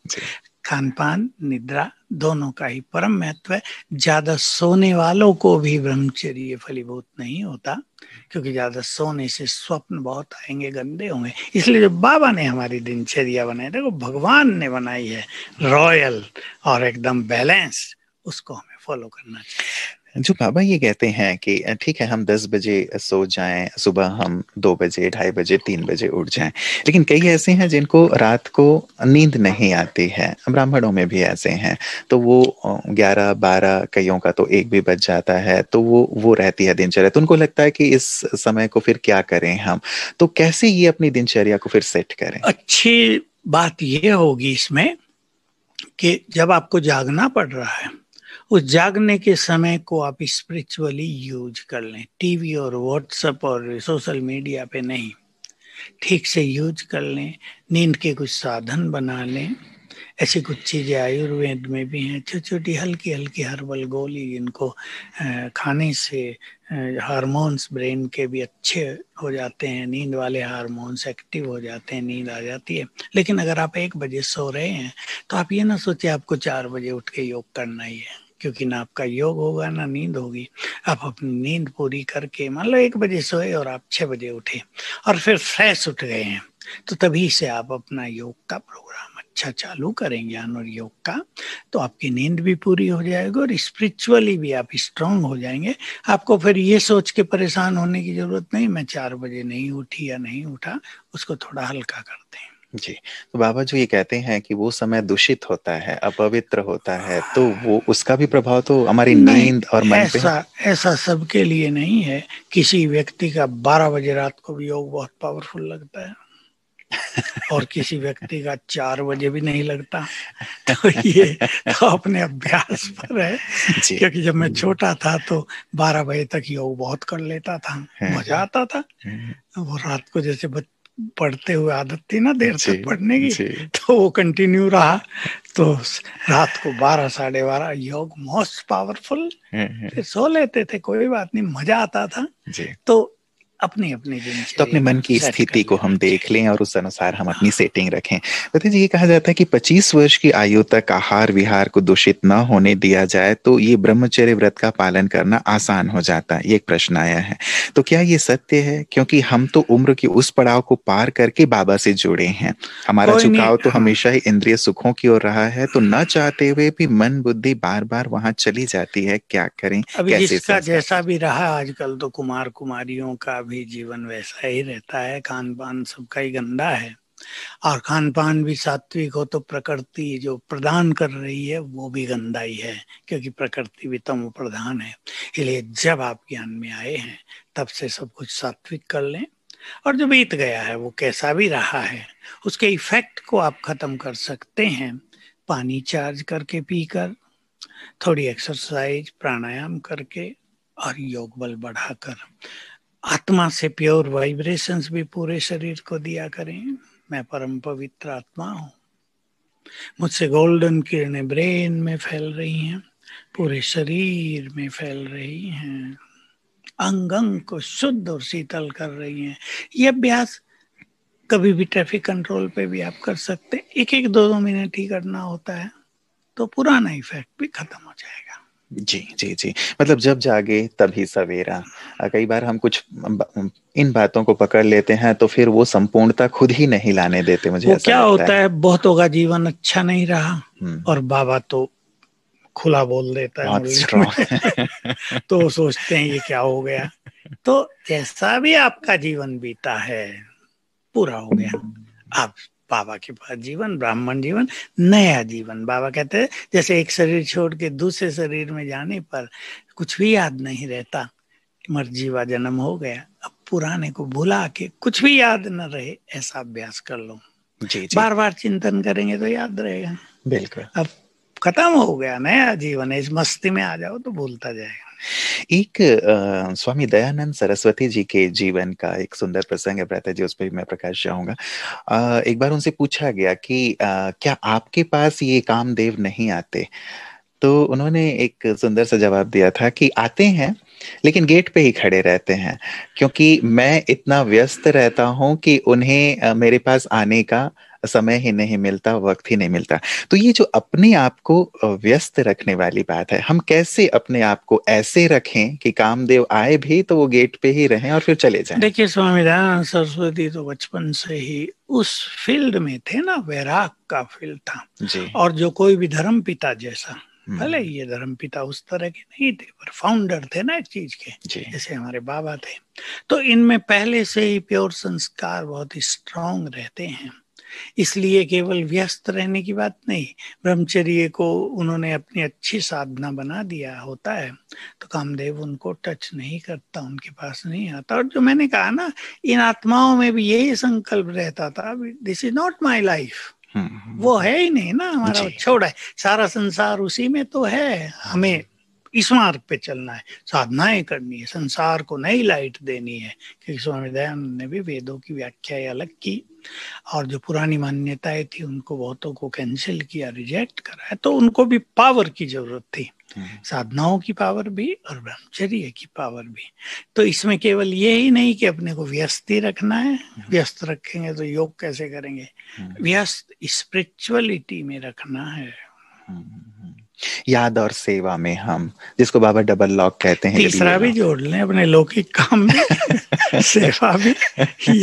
खान पान निद्रा दोनों का ही परम महत्व है ज्यादा सोने वालों को भी ब्रह्मचर्य फलीभूत नहीं होता क्योंकि ज्यादा सोने से स्वप्न बहुत आएंगे गंदे होंगे इसलिए जो बाबा ने हमारी दिनचर्या बनाई देखो भगवान ने बनाई है रॉयल और एकदम बैलेंस उसको हमें फॉलो करना चाहिए जो बाबा ये कहते हैं कि ठीक है हम दस बजे सो जाएं सुबह हम दो बजे ढाई बजे तीन बजे उठ जाएं लेकिन कई ऐसे हैं जिनको रात को नींद नहीं आती है ब्राह्मणों में भी ऐसे हैं तो वो ग्यारह बारह कईयों का तो एक भी बज जाता है तो वो वो रहती है दिनचर्या तो उनको लगता है कि इस समय को फिर क्या करें हम तो कैसे ये अपनी दिनचर्या को फिर सेट करें अच्छी बात यह होगी इसमें कि जब आपको जागना पड़ रहा है उस जागने के समय को आप स्पिरिचुअली यूज कर लें टीवी और व्हाट्सएप और सोशल मीडिया पे नहीं ठीक से यूज कर लें नींद के कुछ साधन बना लें ऐसी कुछ चीज़ें आयुर्वेद में भी हैं छोटी छोटी हल्की हल्की हर्बल गोली जिनको खाने से हार्मोन्स ब्रेन के भी अच्छे हो जाते हैं नींद वाले हार्मोन्स एक्टिव हो जाते हैं नींद आ जाती है लेकिन अगर आप एक बजे सो रहे हैं तो आप ये ना सोचे आपको चार बजे उठ के योग करना ही है क्योंकि ना आपका योग होगा ना नींद होगी आप अपनी नींद पूरी करके मान लो एक बजे सोए और आप छः बजे उठे और फिर फ्रेश उठ गए हैं तो तभी से आप अपना योग का प्रोग्राम अच्छा चालू करें ज्ञान और योग का तो आपकी नींद भी पूरी हो जाएगी और स्पिरिचुअली भी आप स्ट्रांग हो जाएंगे आपको फिर ये सोच के परेशान होने की जरूरत नहीं मैं चार बजे नहीं उठी या नहीं उठा उसको थोड़ा हल्का करते हैं जी तो बाबा जो ये कहते हैं कि वो समय दूषित होता है अपवित्र होता है तो वो उसका भी प्रभाव तो हमारी नींद और मन ऐसा पे ऐसा सबके लिए नहीं है किसी व्यक्ति का बारह बजे रात को भी योग बहुत पावरफुल लगता है और किसी व्यक्ति का चार बजे भी नहीं लगता तो ये तो अपने अभ्यास पर है क्योंकि जब मैं छोटा था तो बारह बजे तक योग बहुत कर लेता था हाँ। मजा आता था हाँ। वो रात को जैसे बच्चे पढ़ते हुए आदत थी ना देर तक पढ़ने की तो वो कंटिन्यू रहा तो रात को बारह साढ़े बारह योग मोस्ट हम्म, पावरफुल हम्म। सो लेते थे कोई बात नहीं मजा आता था तो अपनी अपनी तो अपने मन की स्थिति को हम देख लें और उस अनुसार हम अपनी सेटिंग रखें बता जी ये कहा जाता है कि 25 वर्ष की आयु तक आहार विहार को दूषित न होने दिया जाए तो ये ब्रह्मचर्य व्रत का पालन करना आसान हो जाता है ये एक प्रश्न आया है तो क्या ये सत्य है क्योंकि हम तो उम्र के उस पड़ाव को पार करके बाबा से जुड़े हैं हमारा झुकाव तो हाँ। हमेशा ही इंद्रिय सुखों की ओर रहा है तो न चाहते हुए भी मन बुद्धि बार बार वहाँ चली जाती है क्या करें जैसा भी रहा आजकल तो कुमार कुमारियों का भी जीवन वैसा ही रहता है खान पान सबका ही गंदा है और खान पान भी सात्विक हो तो प्रकृति जो प्रदान कर रही है वो भी गंदा ही है क्योंकि प्रकृति भी तम प्रधान है इसलिए जब आप ज्ञान में आए हैं तब से सब कुछ सात्विक कर लें और जो बीत गया है वो कैसा भी रहा है उसके इफेक्ट को आप खत्म कर सकते हैं पानी चार्ज करके पीकर थोड़ी एक्सरसाइज प्राणायाम करके और योग बल बढ़ाकर आत्मा से प्योर वाइब्रेशंस भी पूरे शरीर को दिया करें मैं परम पवित्र आत्मा हूं मुझसे गोल्डन किरणें ब्रेन में फैल रही हैं पूरे शरीर में फैल रही हैं अंग अंग को शुद्ध और शीतल कर रही हैं ये अभ्यास कभी भी ट्रैफिक कंट्रोल पे भी आप कर सकते हैं एक एक दो दो मिनट ही करना होता है तो पुराना इफेक्ट भी खत्म हो जाएगा जी जी जी मतलब जब जागे तभी सवेरा कई बार हम कुछ इन बातों को पकड़ लेते हैं तो फिर वो संपूर्णता खुद ही नहीं लाने देते मुझे वो क्या होता है, है बहुतों का जीवन अच्छा नहीं रहा हम्म। और बाबा तो खुला बोल देता है तो सोचते हैं ये क्या हो गया तो जैसा भी आपका जीवन बीता है पूरा हो गया आप बाबा के पास जीवन ब्राह्मण जीवन नया जीवन बाबा कहते हैं जैसे एक शरीर छोड़ के दूसरे शरीर में जाने पर कुछ भी याद नहीं रहता मर जीवा जन्म हो गया अब पुराने को भुला के कुछ भी याद न रहे ऐसा अभ्यास कर लो जी, जी बार बार चिंतन करेंगे तो याद रहेगा बिल्कुल अब खत्म हो गया नया जीवन इस मस्ती में आ जाओ तो भूलता जाएगा एक आ, स्वामी दयानंद सरस्वती जी के जीवन का एक सुंदर प्रसंग है भ्राता जी उस पर मैं प्रकाश जाऊंगा एक बार उनसे पूछा गया कि आ, क्या आपके पास ये कामदेव नहीं आते तो उन्होंने एक सुंदर सा जवाब दिया था कि आते हैं लेकिन गेट पे ही खड़े रहते हैं क्योंकि मैं इतना व्यस्त रहता हूं कि उन्हें मेरे पास आने का समय ही नहीं मिलता वक्त ही नहीं मिलता तो ये जो अपने आप को व्यस्त रखने वाली बात है हम कैसे अपने आप को ऐसे रखें कि कामदेव आए भी तो वो गेट पे ही रहें और फिर चले जाएं देखिए स्वामी सरस्वती तो बचपन से ही उस फील्ड में थे ना वैराग का फील्ड था जी। और जो कोई भी धर्म पिता जैसा हम्म। भले ये धर्म पिता उस तरह के नहीं थे पर फाउंडर थे ना एक चीज के जैसे हमारे बाबा थे तो इनमें पहले से ही प्योर संस्कार बहुत ही स्ट्रांग रहते हैं इसलिए केवल व्यस्त रहने की बात नहीं ब्रह्मचर्य को उन्होंने अपनी अच्छी साधना बना दिया होता है तो कामदेव उनको टच नहीं करता उनके पास नहीं आता और जो मैंने कहा ना इन आत्माओं में भी यही संकल्प रहता था this is not my life वो हम्म। है ही नहीं ना हमारा छोड़ा है सारा संसार उसी में तो है हमें इस मार्ग पे चलना है साधनाएं करनी है संसार को नई लाइट देनी है क्योंकि स्वामी दयानंद ने भी वेदों की व्याख्या अलग की और जो पुरानी मान्यताएं थी उनको बहुतों को कैंसिल किया रिजेक्ट करा तो उनको भी पावर की जरूरत थी हम्म। साधनाओं की पावर भी और ब्रह्मचर्य की पावर भी तो इसमें केवल ये ही नहीं कि अपने को व्यस्त ही रखना है हम्म। व्यस्त रखेंगे तो योग कैसे करेंगे हम्म। व्यस्त स्पिरिचुअलिटी में रखना है याद और सेवा में हम जिसको बाबा डबल लॉक कहते हैं तीसरा भी जोड़ लें अपने लौकिक काम में सेवा भी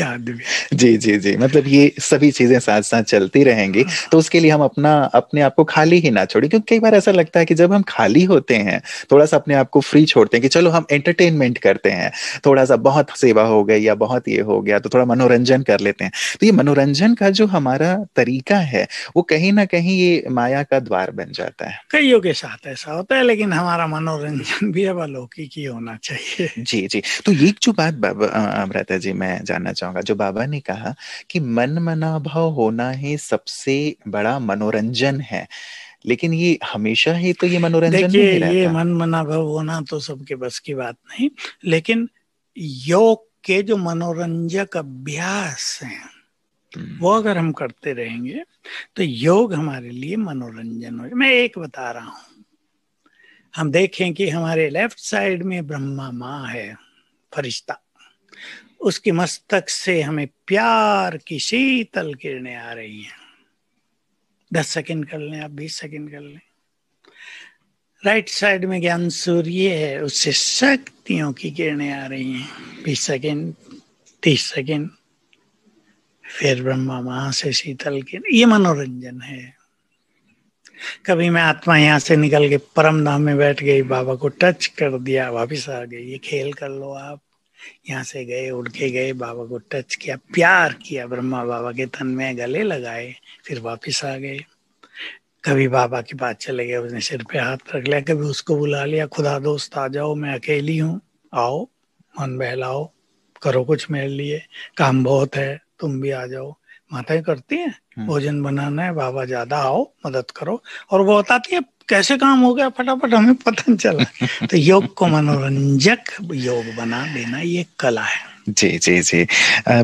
याद भी जी जी जी मतलब ये सभी चीजें साथ साथ चलती रहेंगी हाँ। तो उसके लिए हम अपना अपने आप को खाली ही ना छोड़े क्योंकि कई बार ऐसा लगता है कि जब हम खाली होते हैं थोड़ा सा अपने आप को फ्री छोड़ते हैं कि चलो हम एंटरटेनमेंट करते हैं थोड़ा सा बहुत सेवा हो गई या बहुत ये हो गया तो थोड़ा मनोरंजन कर लेते हैं तो ये मनोरंजन का जो हमारा तरीका है वो कहीं ना कहीं ये माया का द्वार बन जाता है कई इंद्रियों के साथ ऐसा होता है लेकिन हमारा मनोरंजन भी अब अलौकिक ही होना चाहिए जी जी तो एक जो बात अमृता जी मैं जानना चाहूंगा जो बाबा ने कहा कि मन मनाभाव होना ही सबसे बड़ा मनोरंजन है लेकिन ये हमेशा ही तो ये मनोरंजन देखिए ये मन मनाभाव होना तो सबके बस की बात नहीं लेकिन योग के जो मनोरंजक अभ्यास हैं हम्म। वो अगर हम करते रहेंगे तो योग हमारे लिए मनोरंजन हो मैं एक बता रहा हूं हम देखें कि हमारे लेफ्ट साइड में ब्रह्मा माँ है फरिश्ता उसके मस्तक से हमें प्यार की शीतल किरणें आ रही हैं दस सेकंड कर लें आप बीस सेकंड कर लें राइट साइड में ज्ञान सूर्य है उससे शक्तियों की किरणें आ रही हैं बीस सेकंड तीस सेकंड फिर ब्रह्मा वहां से शीतल के ये मनोरंजन है कभी मैं आत्मा यहाँ से निकल के परम धाम में बैठ गई बाबा को टच कर दिया वापिस आ गई ये खेल कर लो आप यहाँ से गए उड़ के गए बाबा को टच किया प्यार किया ब्रह्मा बाबा के तन में गले लगाए फिर वापिस आ गए कभी बाबा के पास चले गए उसने सिर पे हाथ रख लिया कभी उसको बुला लिया खुदा दोस्त आ जाओ मैं अकेली हूँ आओ मन बहलाओ करो कुछ मेरे लिए काम बहुत है तुम भी आ जाओ माताएं करती हैं हम्म। भोजन बनाना है बाबा ज्यादा आओ मदद करो और वो बताती है कैसे काम हो गया फटाफट हमें पता नहीं चला तो योग को मनोरंजक योग बना देना ये कला है जी जी जी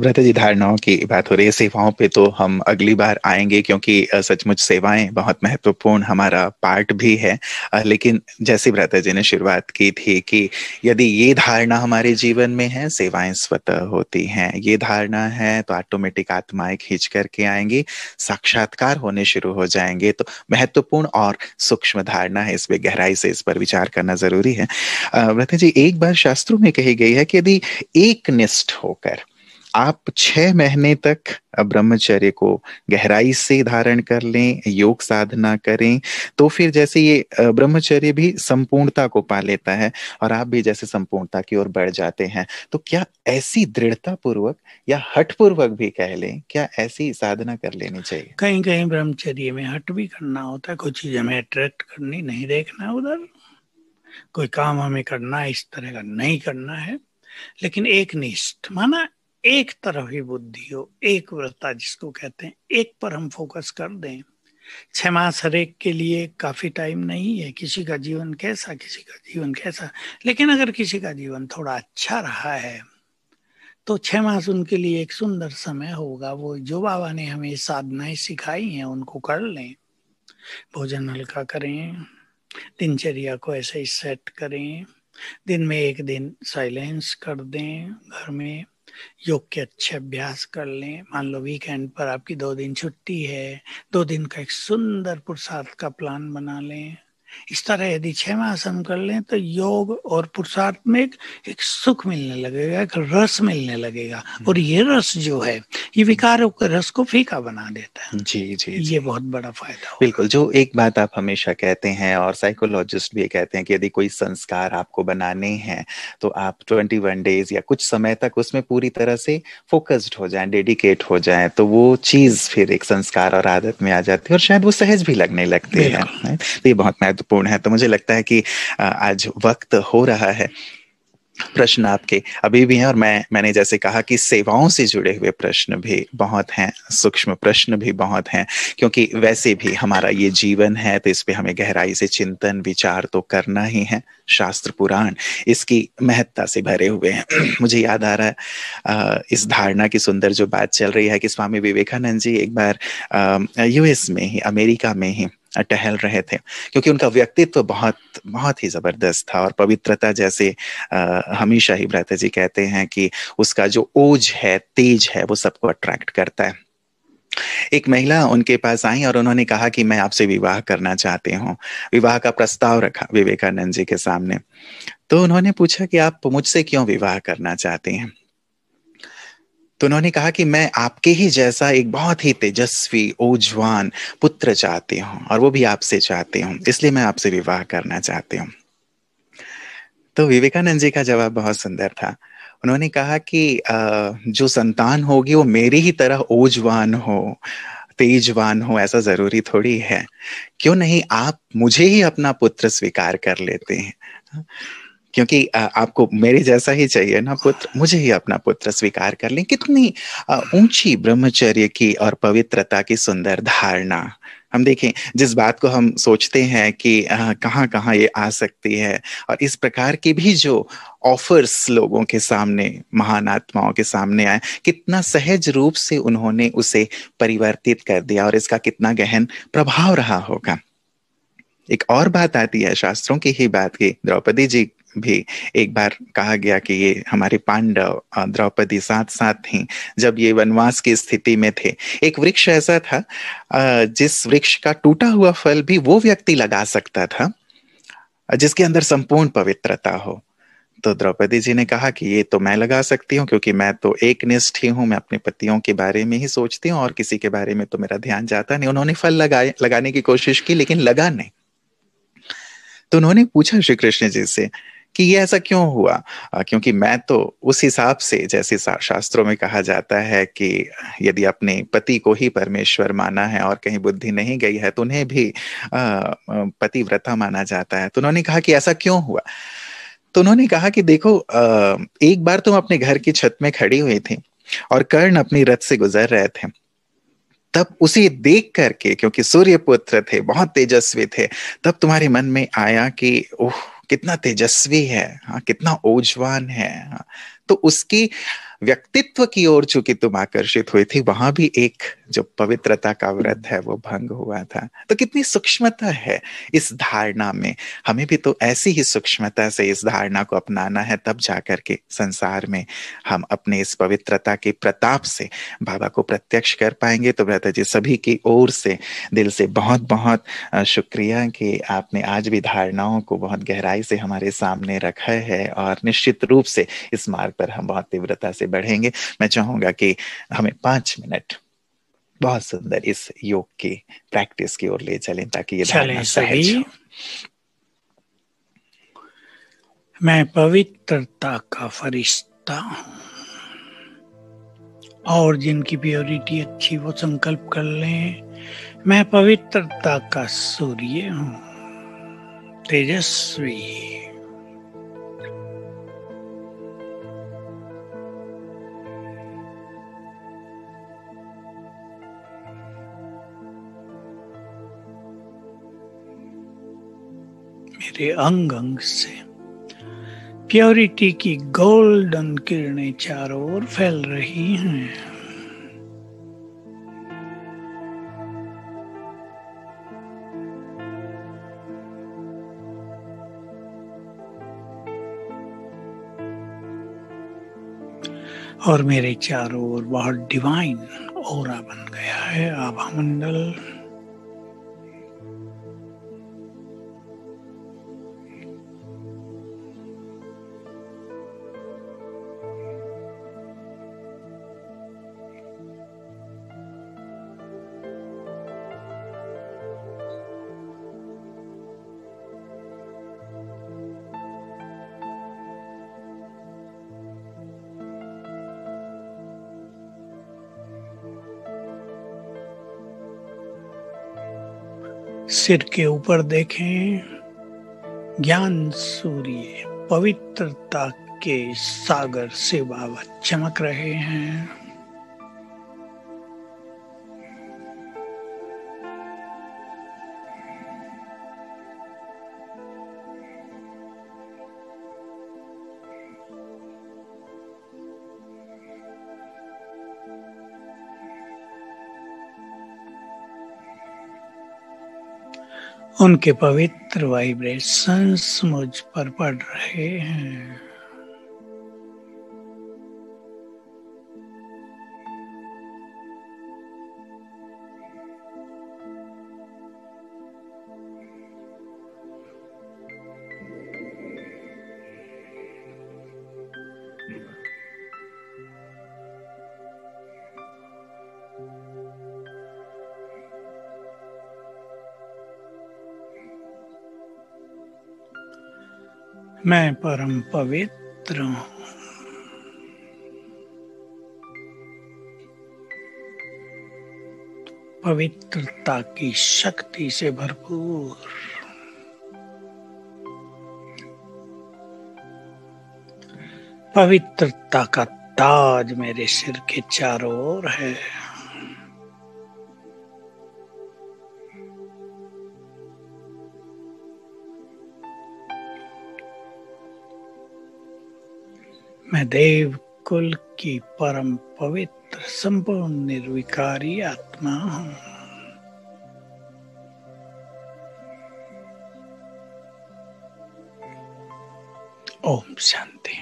ब्रता जी धारणाओं की बात हो रही है सेवाओं पे तो हम अगली बार आएंगे क्योंकि सचमुच सेवाएं बहुत महत्वपूर्ण हमारा पार्ट भी है लेकिन जैसे भ्राता जी ने शुरुआत की थी कि यदि ये धारणा हमारे जीवन में है सेवाएं स्वतः होती हैं ये धारणा है तो ऑटोमेटिक आत्माएं खींच करके आएंगी साक्षात्कार होने शुरू हो जाएंगे तो महत्वपूर्ण और सूक्ष्म धारणा है इस पर गहराई से इस पर विचार करना जरूरी है भ्राता जी एक बार शास्त्रों में कही गई है कि यदि एक स्थित होकर आप छह महीने तक ब्रह्मचर्य को गहराई से धारण कर लें योग साधना करें तो फिर जैसे ये ब्रह्मचर्य भी संपूर्णता को पा लेता है और आप भी जैसे संपूर्णता की ओर बढ़ जाते हैं तो क्या ऐसी दृढ़ता पूर्वक या हट पूर्वक भी कह लें क्या ऐसी साधना कर लेनी चाहिए कहीं कहीं ब्रह्मचर्य में हट भी करना होता है कुछ चीज हमें अट्रैक्ट करनी नहीं देखना उधर कोई काम हमें करना इस तरह का नहीं करना है लेकिन एक निष्ठ माना एक तरफ ही बुद्धि हो एक व्रता जिसको कहते हैं एक पर हम फोकस कर दें छह मास हर एक के लिए काफी टाइम नहीं है किसी का जीवन कैसा किसी का जीवन कैसा लेकिन अगर किसी का जीवन थोड़ा अच्छा रहा है तो छह मास उनके लिए एक सुंदर समय होगा वो जो बाबा ने हमें साधनाएं सिखाई हैं उनको कर लें भोजन हल्का करें दिनचर्या को ऐसे ही सेट करें दिन में एक दिन साइलेंस कर दें घर में योग के अच्छे अभ्यास कर लें मान लो वीकेंड पर आपकी दो दिन छुट्टी है दो दिन का एक सुंदर पुरुषार्थ का प्लान बना लें इस तरह यदि छह मास हम कर लें तो योग और पुरुषार्थ में एक, एक सुख मिलने लगेगा एक रस मिलने लगेगा हम्म। और ये रस जो है ये विकारों के रस को फीका बना देता है जी जी, जी। ये बहुत बड़ा फायदा बिल्कुल जो एक बात आप हमेशा कहते हैं और साइकोलॉजिस्ट भी कहते हैं कि यदि कोई संस्कार आपको बनाने हैं तो आप ट्वेंटी वन डेज या कुछ समय तक उसमें पूरी तरह से फोकस्ड हो जाए डेडिकेट हो जाए तो वो चीज फिर एक संस्कार और आदत में आ जाती है और शायद वो सहज भी लगने लगते हैं तो ये बहुत महत्वपूर्ण महत्वपूर्ण है तो मुझे लगता है कि आज वक्त हो रहा है प्रश्न आपके अभी भी हैं और मैं मैंने जैसे कहा कि सेवाओं से जुड़े हुए प्रश्न भी बहुत हैं सूक्ष्म प्रश्न भी बहुत हैं क्योंकि वैसे भी हमारा ये जीवन है तो इस पे हमें गहराई से चिंतन विचार तो करना ही है शास्त्र पुराण इसकी महत्ता से भरे हुए हैं मुझे याद आ रहा है इस धारणा की सुंदर जो बात चल रही है कि स्वामी विवेकानंद जी एक बार यूएस में ही अमेरिका में ही टहल रहे थे क्योंकि उनका व्यक्तित्व बहुत बहुत ही जबरदस्त था और पवित्रता जैसे हमेशा ही भ्राता जी कहते हैं कि उसका जो ओज है तेज है वो सबको अट्रैक्ट करता है एक महिला उनके पास आई और उन्होंने कहा कि मैं आपसे विवाह करना चाहती हूँ विवाह का प्रस्ताव रखा विवेकानंद जी के सामने तो उन्होंने पूछा कि आप मुझसे क्यों विवाह करना चाहते हैं तो उन्होंने कहा कि मैं आपके ही जैसा एक बहुत ही तेजस्वी ओजवान पुत्र चाहती हूँ और वो भी आपसे चाहती हूँ इसलिए मैं आपसे विवाह करना चाहती हूँ तो विवेकानंद जी का जवाब बहुत सुंदर था उन्होंने कहा कि जो संतान होगी वो मेरी ही तरह ओजवान हो तेजवान हो ऐसा जरूरी थोड़ी है क्यों नहीं आप मुझे ही अपना पुत्र स्वीकार कर लेते हैं क्योंकि आपको मेरे जैसा ही चाहिए ना पुत्र मुझे ही अपना पुत्र स्वीकार कर लें कितनी ऊंची ब्रह्मचर्य की और पवित्रता की सुंदर धारणा हम देखें जिस बात को हम सोचते हैं कि कहाँ कहाँ ये आ सकती है और इस प्रकार की भी जो ऑफर्स लोगों के सामने महान आत्माओं के सामने आए कितना सहज रूप से उन्होंने उसे परिवर्तित कर दिया और इसका कितना गहन प्रभाव रहा होगा एक और बात आती है शास्त्रों की ही बात की द्रौपदी जी भी एक बार कहा गया कि ये हमारे पांडव द्रौपदी साथ साथ थी जब ये वनवास की स्थिति में थे एक वृक्ष ऐसा था जिस वृक्ष का टूटा हुआ फल भी वो व्यक्ति लगा सकता था जिसके अंदर संपूर्ण पवित्रता हो तो द्रौपदी जी ने कहा कि ये तो मैं लगा सकती हूँ क्योंकि मैं तो एक निष्ठ ही हूँ मैं अपने पतियों के बारे में ही सोचती हूँ और किसी के बारे में तो मेरा ध्यान जाता नहीं उन्होंने फल लगाए लगाने की कोशिश की लेकिन लगा नहीं तो उन्होंने पूछा श्री कृष्ण जी से कि ये ऐसा क्यों हुआ क्योंकि मैं तो उस हिसाब से जैसे शास्त्रों में कहा जाता है कि यदि अपने पति को ही परमेश्वर माना है और कहीं बुद्धि नहीं गई है तो उन्हें भी पतिव्रता माना जाता है तो उन्होंने कहा कि ऐसा क्यों हुआ तो उन्होंने कहा कि देखो एक बार तुम अपने घर की छत में खड़ी हुई थी और कर्ण अपनी रथ से गुजर रहे थे तब उसे देख करके क्योंकि सूर्य पुत्र थे बहुत तेजस्वी थे तब तुम्हारे मन में आया कि ओह कितना तेजस्वी है हाँ कितना ओजवान है हाँ, तो उसकी व्यक्तित्व की ओर चूंकि तुम आकर्षित हुई थी वहां भी एक जो पवित्रता का व्रत है वो भंग हुआ था तो कितनी सूक्ष्मता है इस धारणा में हमें भी तो ऐसी ही सूक्ष्मता से इस धारणा को अपनाना है तब जाकर के संसार में हम अपने इस पवित्रता के प्रताप से बाबा को प्रत्यक्ष कर पाएंगे तो व्रता जी सभी की ओर से दिल से बहुत बहुत शुक्रिया कि आपने आज भी धारणाओं को बहुत गहराई से हमारे सामने रखा है और निश्चित रूप से इस मार्ग पर हम बहुत तीव्रता से बढ़ेंगे मैं चाहूंगा कि हमें पांच मिनट बहुत सुंदर इस योग की प्रैक्टिस की ओर ले चलें ताकि ये चलें सही मैं पवित्रता का फरिश्ता हूं और जिनकी प्योरिटी अच्छी वो संकल्प कर लें मैं पवित्रता का सूर्य हूँ तेजस्वी मेरे अंग अंग से प्योरिटी की गोल्डन किरणें चारों ओर फैल रही हैं और मेरे चारों ओर बहुत डिवाइन और बन गया है आभा मंडल सिर के ऊपर देखें ज्ञान सूर्य पवित्रता के सागर से बाबा चमक रहे हैं उनके पवित्र वाइब्रेशंस मुझ पर पड़ रहे हैं मैं परम पवित्र हूं पवित्रता की शक्ति से भरपूर पवित्रता का ताज मेरे सिर के चारों ओर है मैं देव कुल की परम पवित्र संपूर्ण निर्विकारी आत्मा हूं ओम शांति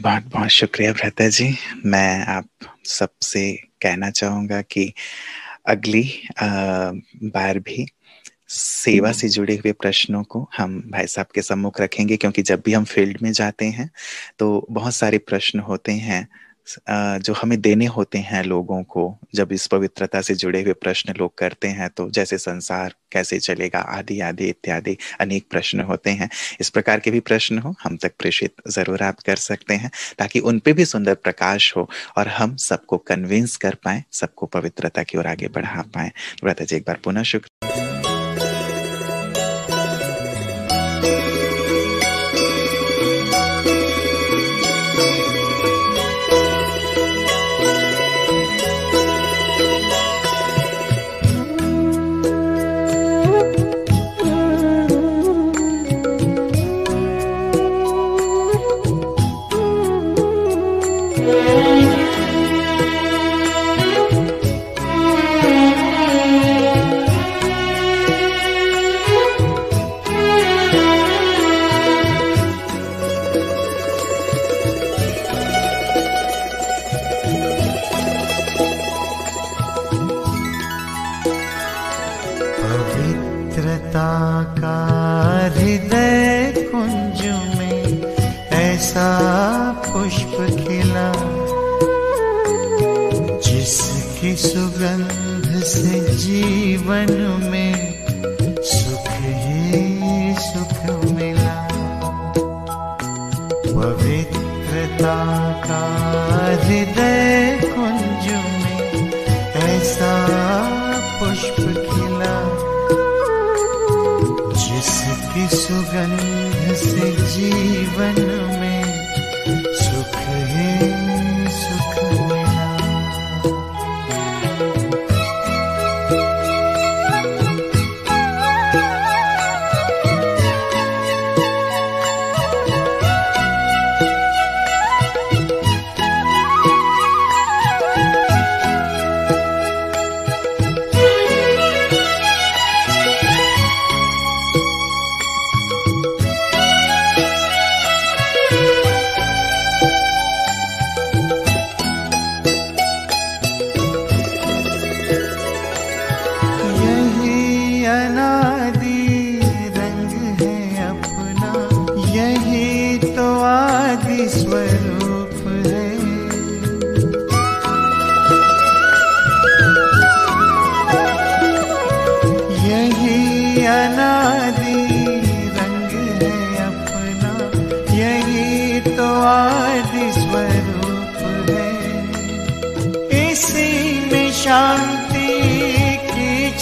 बहुत बहुत शुक्रिया भ्रता जी मैं आप सबसे कहना चाहूंगा कि अगली बार भी सेवा से जुड़े हुए प्रश्नों को हम भाई साहब के सम्मुख रखेंगे क्योंकि जब भी हम फील्ड में जाते हैं तो बहुत सारे प्रश्न होते हैं जो हमें देने होते हैं लोगों को जब इस पवित्रता से जुड़े हुए प्रश्न लोग करते हैं तो जैसे संसार कैसे चलेगा आदि आदि इत्यादि अनेक प्रश्न होते हैं इस प्रकार के भी प्रश्न हो हम तक प्रेषित जरूर आप कर सकते हैं ताकि उन पे भी सुंदर प्रकाश हो और हम सबको कन्विंस कर पाए सबको पवित्रता की ओर आगे बढ़ा पाए जी एक बार पुनः शुक्रिया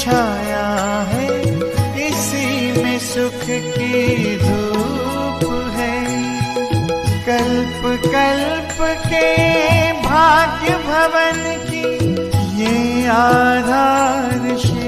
छाया है इसी में सुख की धूप है कल्प कल्प के भाग्य भवन की ये आधार